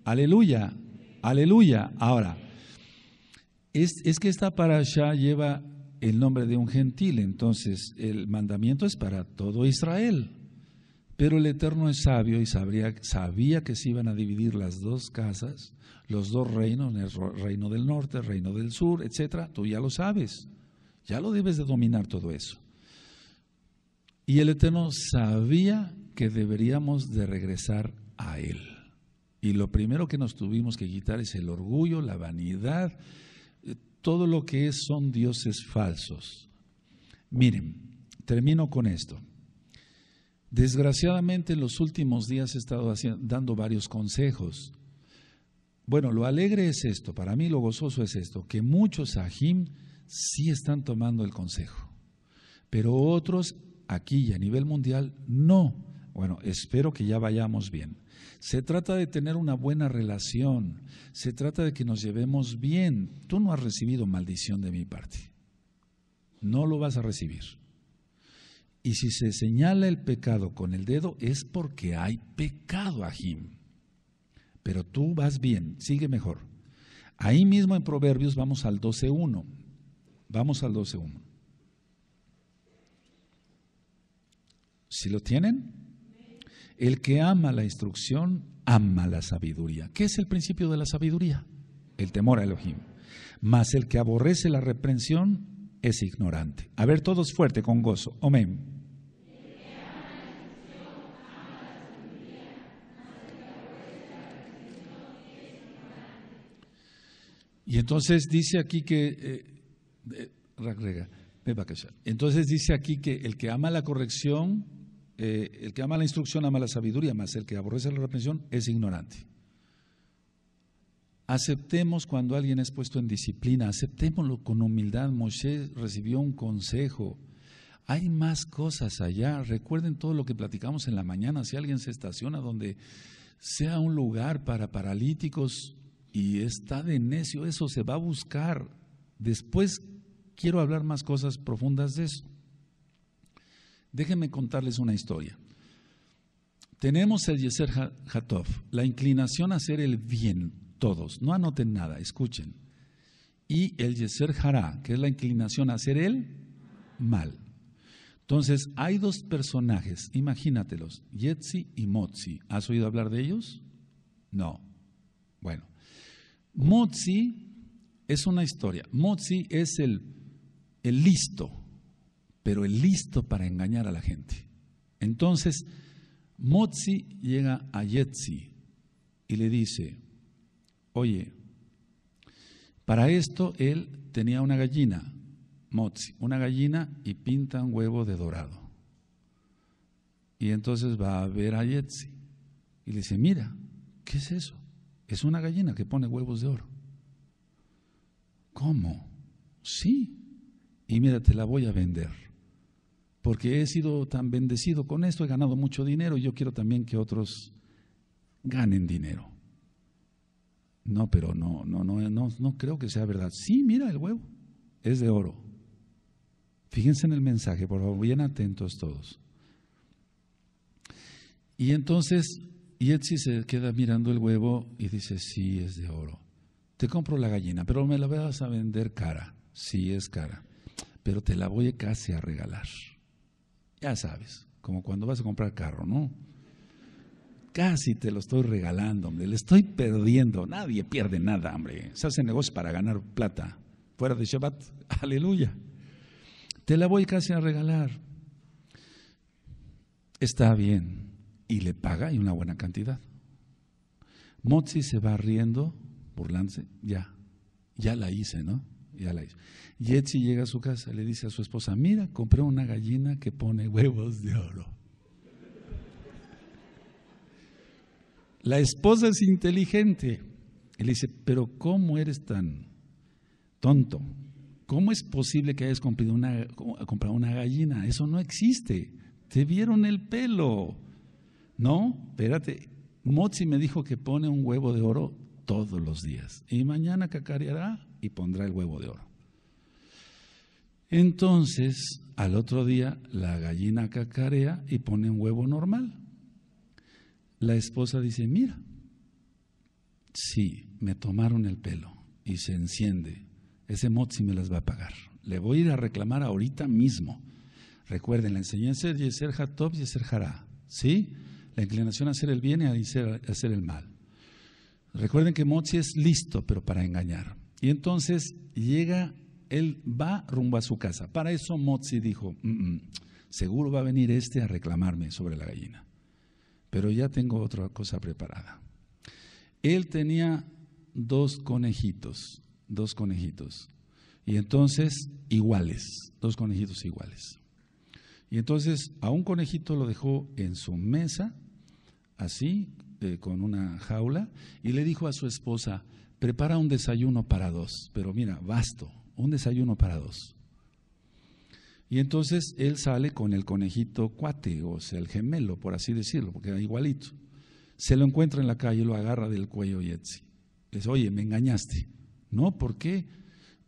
aleluya, aleluya. Ahora, es, es que esta parasha lleva el nombre de un gentil, entonces el mandamiento es para todo Israel. Pero el Eterno es sabio y sabría, sabía que se iban a dividir las dos casas, los dos reinos, el reino del norte, el reino del sur, etcétera Tú ya lo sabes. Ya lo debes de dominar todo eso. Y el Eterno sabía que deberíamos de regresar a Él. Y lo primero que nos tuvimos que quitar es el orgullo, la vanidad, eh, todo lo que es, son dioses falsos. Miren, termino con esto. Desgraciadamente en los últimos días he estado dando varios consejos. Bueno, lo alegre es esto, para mí lo gozoso es esto, que muchos ajim sí están tomando el consejo, pero otros aquí y a nivel mundial no. Bueno, espero que ya vayamos bien. Se trata de tener una buena relación, se trata de que nos llevemos bien. Tú no has recibido maldición de mi parte, no lo vas a recibir. Y si se señala el pecado con el dedo es porque hay pecado, Jim. Pero tú vas bien, sigue mejor. Ahí mismo en Proverbios vamos al 12.1. Vamos al 12.1. ¿Si lo tienen? El que ama la instrucción, ama la sabiduría. ¿Qué es el principio de la sabiduría? El temor a Elohim. Mas el que aborrece la reprensión es ignorante. A ver, todos fuerte, con gozo. Amén. Y entonces dice aquí que eh, eh, Entonces dice aquí que el que ama la corrección, eh, el que ama la instrucción ama la sabiduría, más el que aborrece la reprensión es ignorante. Aceptemos cuando alguien es puesto en disciplina, aceptémoslo con humildad. Moisés recibió un consejo. Hay más cosas allá. Recuerden todo lo que platicamos en la mañana. Si alguien se estaciona donde sea un lugar para paralíticos y está de necio, eso se va a buscar. Después quiero hablar más cosas profundas de eso. Déjenme contarles una historia. Tenemos el Yeser Hatov, la inclinación a hacer el bien, todos, no anoten nada, escuchen. Y el Yeser Hará, que es la inclinación a hacer el mal. Entonces, hay dos personajes, imagínatelos, Yetzi y Motzi. ¿Has oído hablar de ellos? No. Bueno, Motzi es una historia. Motzi es el el listo, pero el listo para engañar a la gente. Entonces, Mozi llega a Yetzi y le dice, oye, para esto él tenía una gallina, Mozi, una gallina y pinta un huevo de dorado. Y entonces va a ver a Yetzi y le dice, mira, ¿qué es eso? Es una gallina que pone huevos de oro. ¿Cómo? Sí, y mira, te la voy a vender. Porque he sido tan bendecido con esto, he ganado mucho dinero y yo quiero también que otros ganen dinero. No, pero no, no, no, no, no creo que sea verdad. Sí, mira el huevo, es de oro. Fíjense en el mensaje, por favor, bien atentos todos. Y entonces Yetzi se queda mirando el huevo y dice, sí, es de oro. Te compro la gallina, pero me la vas a vender cara. Sí, es cara pero te la voy casi a regalar. Ya sabes, como cuando vas a comprar carro, ¿no? Casi te lo estoy regalando, hombre, le estoy perdiendo. Nadie pierde nada, hombre. Se hace negocio para ganar plata. Fuera de Shabbat, aleluya. Te la voy casi a regalar. Está bien. Y le paga y una buena cantidad. Motsi se va riendo, burlándose. Ya, ya la hice, ¿no? ya la llega a su casa, le dice a su esposa, mira, compré una gallina que pone huevos de oro. La esposa es inteligente. Él dice, pero ¿cómo eres tan tonto? ¿Cómo es posible que hayas comprado una, una gallina? Eso no existe. Te vieron el pelo. No, espérate. Mozi me dijo que pone un huevo de oro todos los días. Y mañana cacareará y pondrá el huevo de oro. Entonces, al otro día, la gallina cacarea y pone un huevo normal. La esposa dice, mira, sí, me tomaron el pelo y se enciende. Ese motzi me las va a pagar. Le voy a ir a reclamar ahorita mismo. Recuerden, la enseñanza es Yeser Hatov, Yeser Hará. ¿Sí? La inclinación a hacer el bien y a hacer el mal. Recuerden que Motzi es listo, pero para engañar. Y entonces llega, él va rumbo a su casa. Para eso Motzi dijo, seguro va a venir este a reclamarme sobre la gallina. Pero ya tengo otra cosa preparada. Él tenía dos conejitos, dos conejitos. Y entonces iguales, dos conejitos iguales. Y entonces a un conejito lo dejó en su mesa, así, eh, con una jaula, y le dijo a su esposa, prepara un desayuno para dos, pero mira, basto, un desayuno para dos. Y entonces él sale con el conejito cuate, o sea, el gemelo, por así decirlo, porque era igualito. Se lo encuentra en la calle, lo agarra del cuello y Le dice, oye, me engañaste. No, ¿por qué?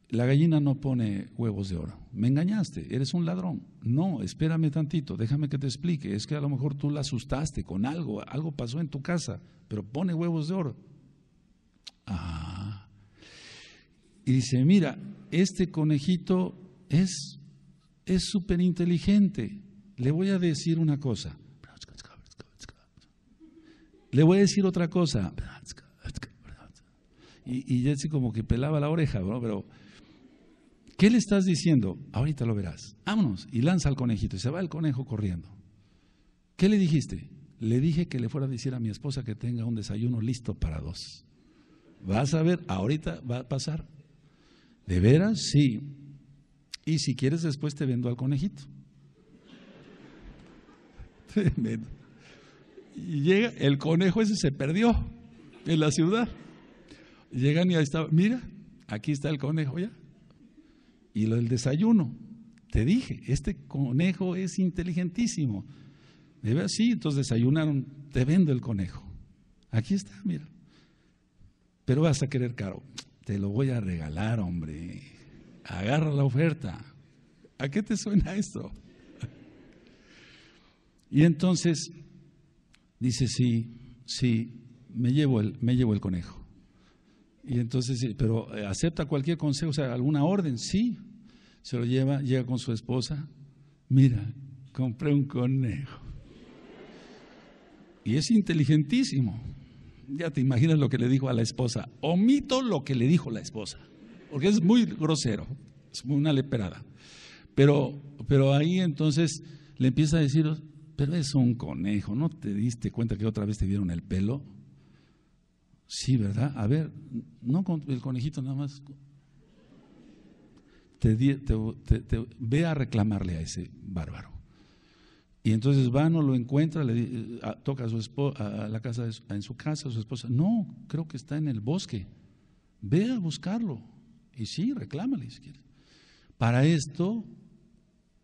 La gallina no pone huevos de oro. Me engañaste, eres un ladrón. No, espérame tantito, déjame que te explique. Es que a lo mejor tú la asustaste con algo, algo pasó en tu casa, pero pone huevos de oro. Ah. Y dice, mira, este conejito es súper inteligente. Le voy a decir una cosa. Le voy a decir otra cosa. Y, y Jesse como que pelaba la oreja, Pero, ¿qué le estás diciendo? Ahorita lo verás. Vámonos. Y lanza al conejito. Y se va el conejo corriendo. ¿Qué le dijiste? Le dije que le fuera a decir a mi esposa que tenga un desayuno listo para dos. Vas a ver, ahorita va a pasar. ¿De veras? Sí. Y si quieres después te vendo al conejito. Y llega, el conejo ese se perdió en la ciudad. Llegan y ahí está, mira, aquí está el conejo ya. Y lo del desayuno. Te dije, este conejo es inteligentísimo. De veras, sí, entonces desayunaron, te vendo el conejo. Aquí está, mira pero vas a querer caro. Te lo voy a regalar, hombre. Agarra la oferta. ¿A qué te suena esto? Y entonces dice, sí, sí, me llevo el, me llevo el conejo. Y entonces, pero eh, acepta cualquier consejo, o sea, alguna orden, sí. Se lo lleva, llega con su esposa. Mira, compré un conejo. Y es inteligentísimo ya te imaginas lo que le dijo a la esposa. Omito lo que le dijo la esposa, porque es muy grosero, es una leperada. Pero, pero ahí entonces le empieza a decir, pero es un conejo, ¿no te diste cuenta que otra vez te dieron el pelo? Sí, ¿verdad? A ver, no con el conejito nada más. te, ve a reclamarle a ese bárbaro. Y entonces vano lo encuentra, le eh, toca a su esposa, a la casa en su casa, a su esposa. No, creo que está en el bosque. Ve a buscarlo. Y sí, reclámale si quieres. Para esto,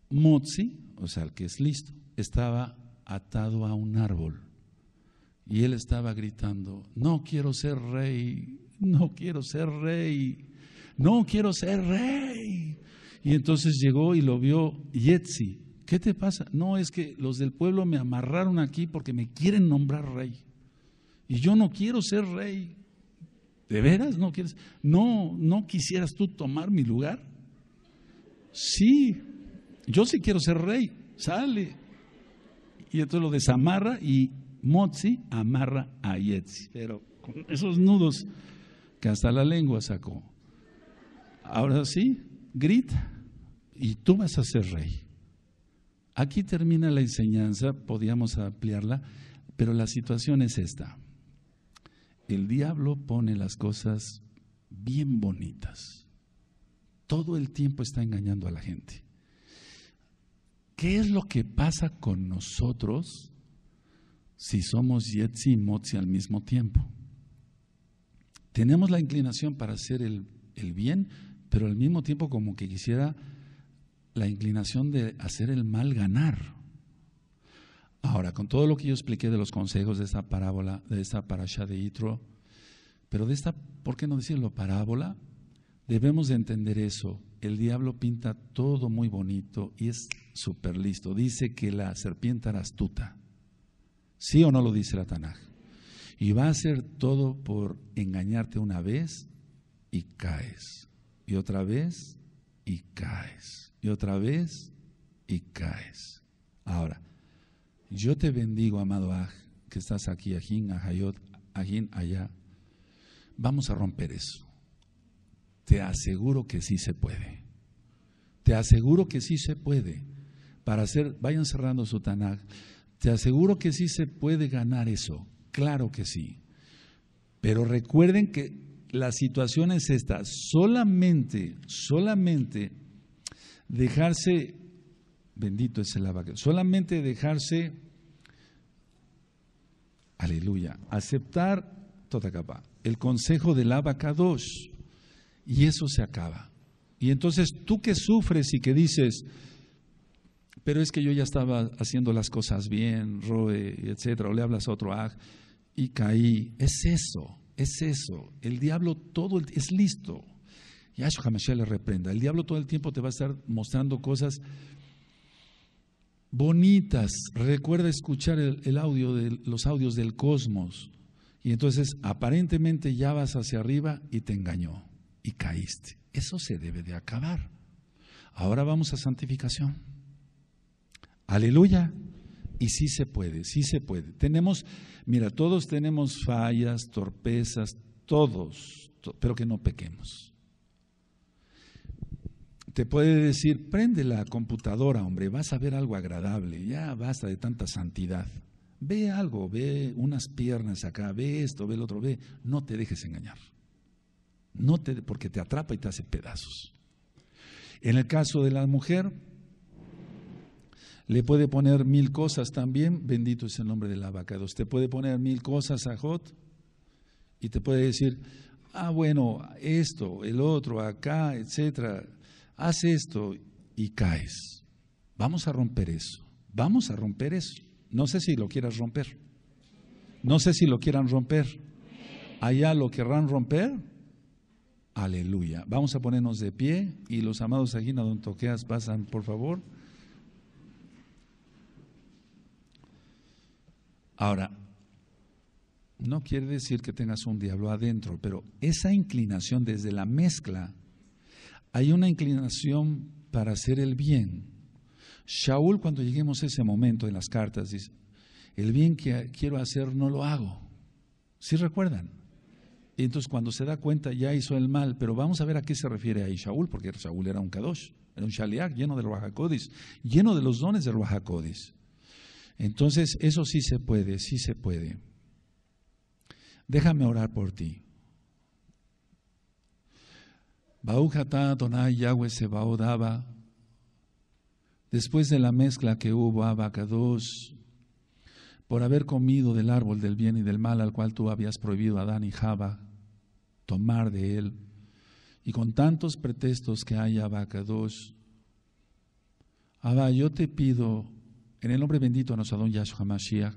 Motzi, o sea, el que es listo, estaba atado a un árbol. Y él estaba gritando, no quiero ser rey, no quiero ser rey, no quiero ser rey. Y entonces llegó y lo vio Yetzi, ¿Qué te pasa? No, es que los del pueblo me amarraron aquí porque me quieren nombrar rey. Y yo no quiero ser rey. ¿De veras no quieres? No, no quisieras tú tomar mi lugar. Sí, yo sí quiero ser rey. Sale. Y entonces lo desamarra y mozi amarra a Yetzi. Pero con esos nudos que hasta la lengua sacó. Ahora sí, grita y tú vas a ser rey. Aquí termina la enseñanza, podíamos ampliarla, pero la situación es esta. El diablo pone las cosas bien bonitas. Todo el tiempo está engañando a la gente. ¿Qué es lo que pasa con nosotros si somos Yetzi y Motzi al mismo tiempo? Tenemos la inclinación para hacer el, el bien, pero al mismo tiempo como que quisiera la inclinación de hacer el mal ganar. Ahora, con todo lo que yo expliqué de los consejos de esta parábola, de esta parasha de Itro, pero de esta, ¿por qué no decirlo? Parábola, debemos de entender eso. El diablo pinta todo muy bonito y es súper listo. Dice que la serpiente era astuta. ¿Sí o no lo dice la Tanaj? Y va a hacer todo por engañarte una vez y caes. Y otra vez y caes y otra vez y caes. Ahora, yo te bendigo, amado Aj, que estás aquí, Ajin, Ajayot, Ajín, allá. Vamos a romper eso. Te aseguro que sí se puede. Te aseguro que sí se puede. Para hacer, vayan cerrando su Tanaj. Te aseguro que sí se puede ganar eso. Claro que sí. Pero recuerden que la situación es esta. Solamente, solamente dejarse, bendito es el abacado, solamente dejarse, aleluya, aceptar toda capa, el consejo del abacado y eso se acaba. Y entonces tú que sufres y que dices, pero es que yo ya estaba haciendo las cosas bien, Roe, etcétera, o le hablas a otro aj, y caí. Es eso, es eso. El diablo todo es listo. Yahshua le reprenda. El diablo todo el tiempo te va a estar mostrando cosas bonitas. Recuerda escuchar el, audio de los audios del cosmos. Y entonces aparentemente ya vas hacia arriba y te engañó y caíste. Eso se debe de acabar. Ahora vamos a santificación. Aleluya. Y sí se puede, sí se puede. Tenemos, mira, todos tenemos fallas, torpezas, todos, pero que no pequemos te puede decir, prende la computadora, hombre, vas a ver algo agradable, ya basta de tanta santidad. Ve algo, ve unas piernas acá, ve esto, ve el otro, ve, no te dejes engañar. No te, porque te atrapa y te hace pedazos. En el caso de la mujer, le puede poner mil cosas también, bendito es el nombre del abacado, Te puede poner mil cosas a Jot y te puede decir, ah, bueno, esto, el otro, acá, etcétera haz esto y caes. Vamos a romper eso. Vamos a romper eso. No sé si lo quieras romper. No sé si lo quieran romper. Allá lo querrán romper. Aleluya. Vamos a ponernos de pie y los amados aquí, don Toqueas, pasan, por favor. Ahora, no quiere decir que tengas un diablo adentro, pero esa inclinación desde la mezcla hay una inclinación para hacer el bien. Shaul, cuando lleguemos a ese momento en las cartas, dice, el bien que quiero hacer no lo hago. ¿Sí recuerdan? Y entonces cuando se da cuenta ya hizo el mal, pero vamos a ver a qué se refiere ahí Shaul, porque Shaul era un Kadosh, era un Shaliach lleno de ruajacodis, lleno de los dones del ruajacodis. Entonces eso sí se puede, sí se puede. Déjame orar por ti. Yahweh después de la mezcla que hubo abacados por haber comido del árbol del bien y del mal al cual tú habías prohibido a Adán y Java tomar de él, y con tantos pretextos que hay vaca dos, Abba, yo te pido, en el nombre bendito a nuestro Adón Yahshua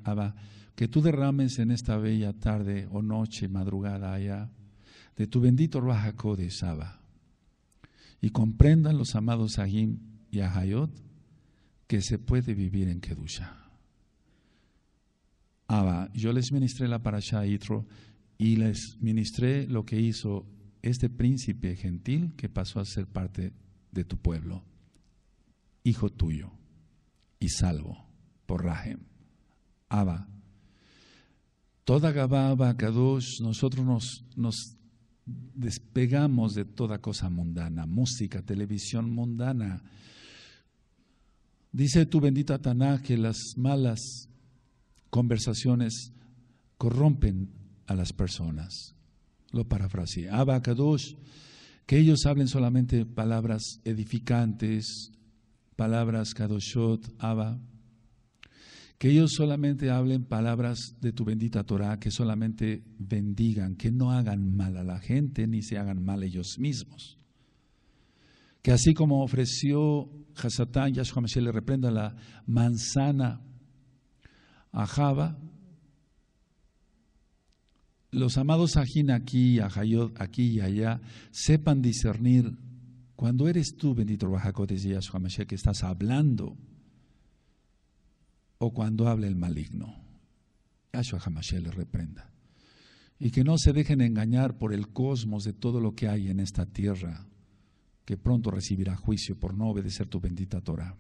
Abba, que tú derrames en esta bella tarde o noche, madrugada allá, de tu bendito Ruach de y comprendan los amados Ahim y Ahayot que se puede vivir en Kedusha. Abba, yo les ministré la parasha Itro y les ministré lo que hizo este príncipe gentil que pasó a ser parte de tu pueblo, hijo tuyo y salvo por Rahem. Abba, toda Gababa, Kedush, nosotros nos despegamos de toda cosa mundana, música, televisión mundana. Dice tu bendita Taná que las malas conversaciones corrompen a las personas. Lo parafraseé. Abba Kadosh, que ellos hablen solamente palabras edificantes, palabras Kadoshot, Abba, que ellos solamente hablen palabras de tu bendita Torah, que solamente bendigan, que no hagan mal a la gente ni se hagan mal ellos mismos. Que así como ofreció Hasatán, Yahshua Mashiach le reprenda la manzana a Java, los amados Ajín aquí, aquí y allá, sepan discernir cuando eres tú, bendito Bajacotes y Yahshua que estás hablando o cuando habla el maligno. Yahshua Hamashiach le reprenda. Y que no se dejen engañar por el cosmos de todo lo que hay en esta tierra, que pronto recibirá juicio por no obedecer tu bendita Torah.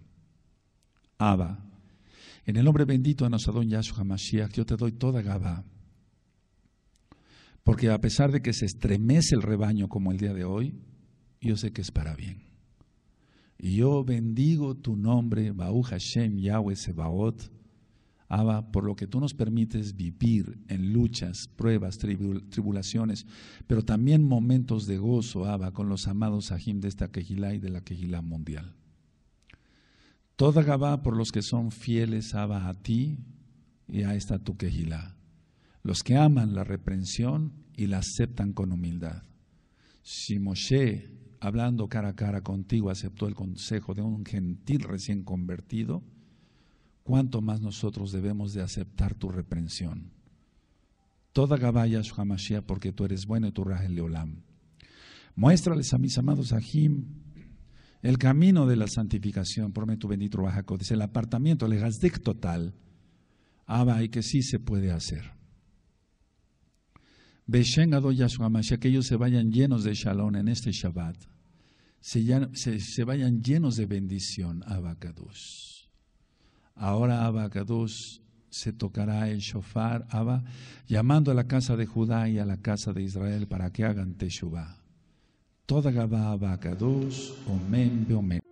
Abba, en el nombre bendito de nuestro don Yahshua Hamashiach, yo te doy toda Gaba, Porque a pesar de que se estremece el rebaño como el día de hoy, yo sé que es para bien. Y yo bendigo tu nombre, Baú Hashem, Yahweh, Sebaot, Abba, por lo que tú nos permites vivir en luchas, pruebas, tribulaciones, pero también momentos de gozo, Abba, con los amados Ajim de esta Kejilá y de la Kejilá mundial. Toda Gabá por los que son fieles, Abba, a ti y a esta tu Kejilá. Los que aman la reprensión y la aceptan con humildad. Si hablando cara a cara contigo aceptó el consejo de un gentil recién convertido, cuánto más nosotros debemos de aceptar tu reprensión. Toda Gabaya Hamashia, porque tú eres bueno y tu el Leolam. Muéstrales a mis amados Ajim el camino de la santificación, prometo bendito Bajaco, dice el apartamiento, el de total. Abay, y que sí se puede hacer que ellos se vayan llenos de shalom en este Shabbat, se, vayan llenos de bendición, Abacados. Ahora Abacados se tocará el shofar, Abba, llamando a la casa de Judá y a la casa de Israel para que hagan Teshuvah. Toda Gabá Abacados, Omen, beomen.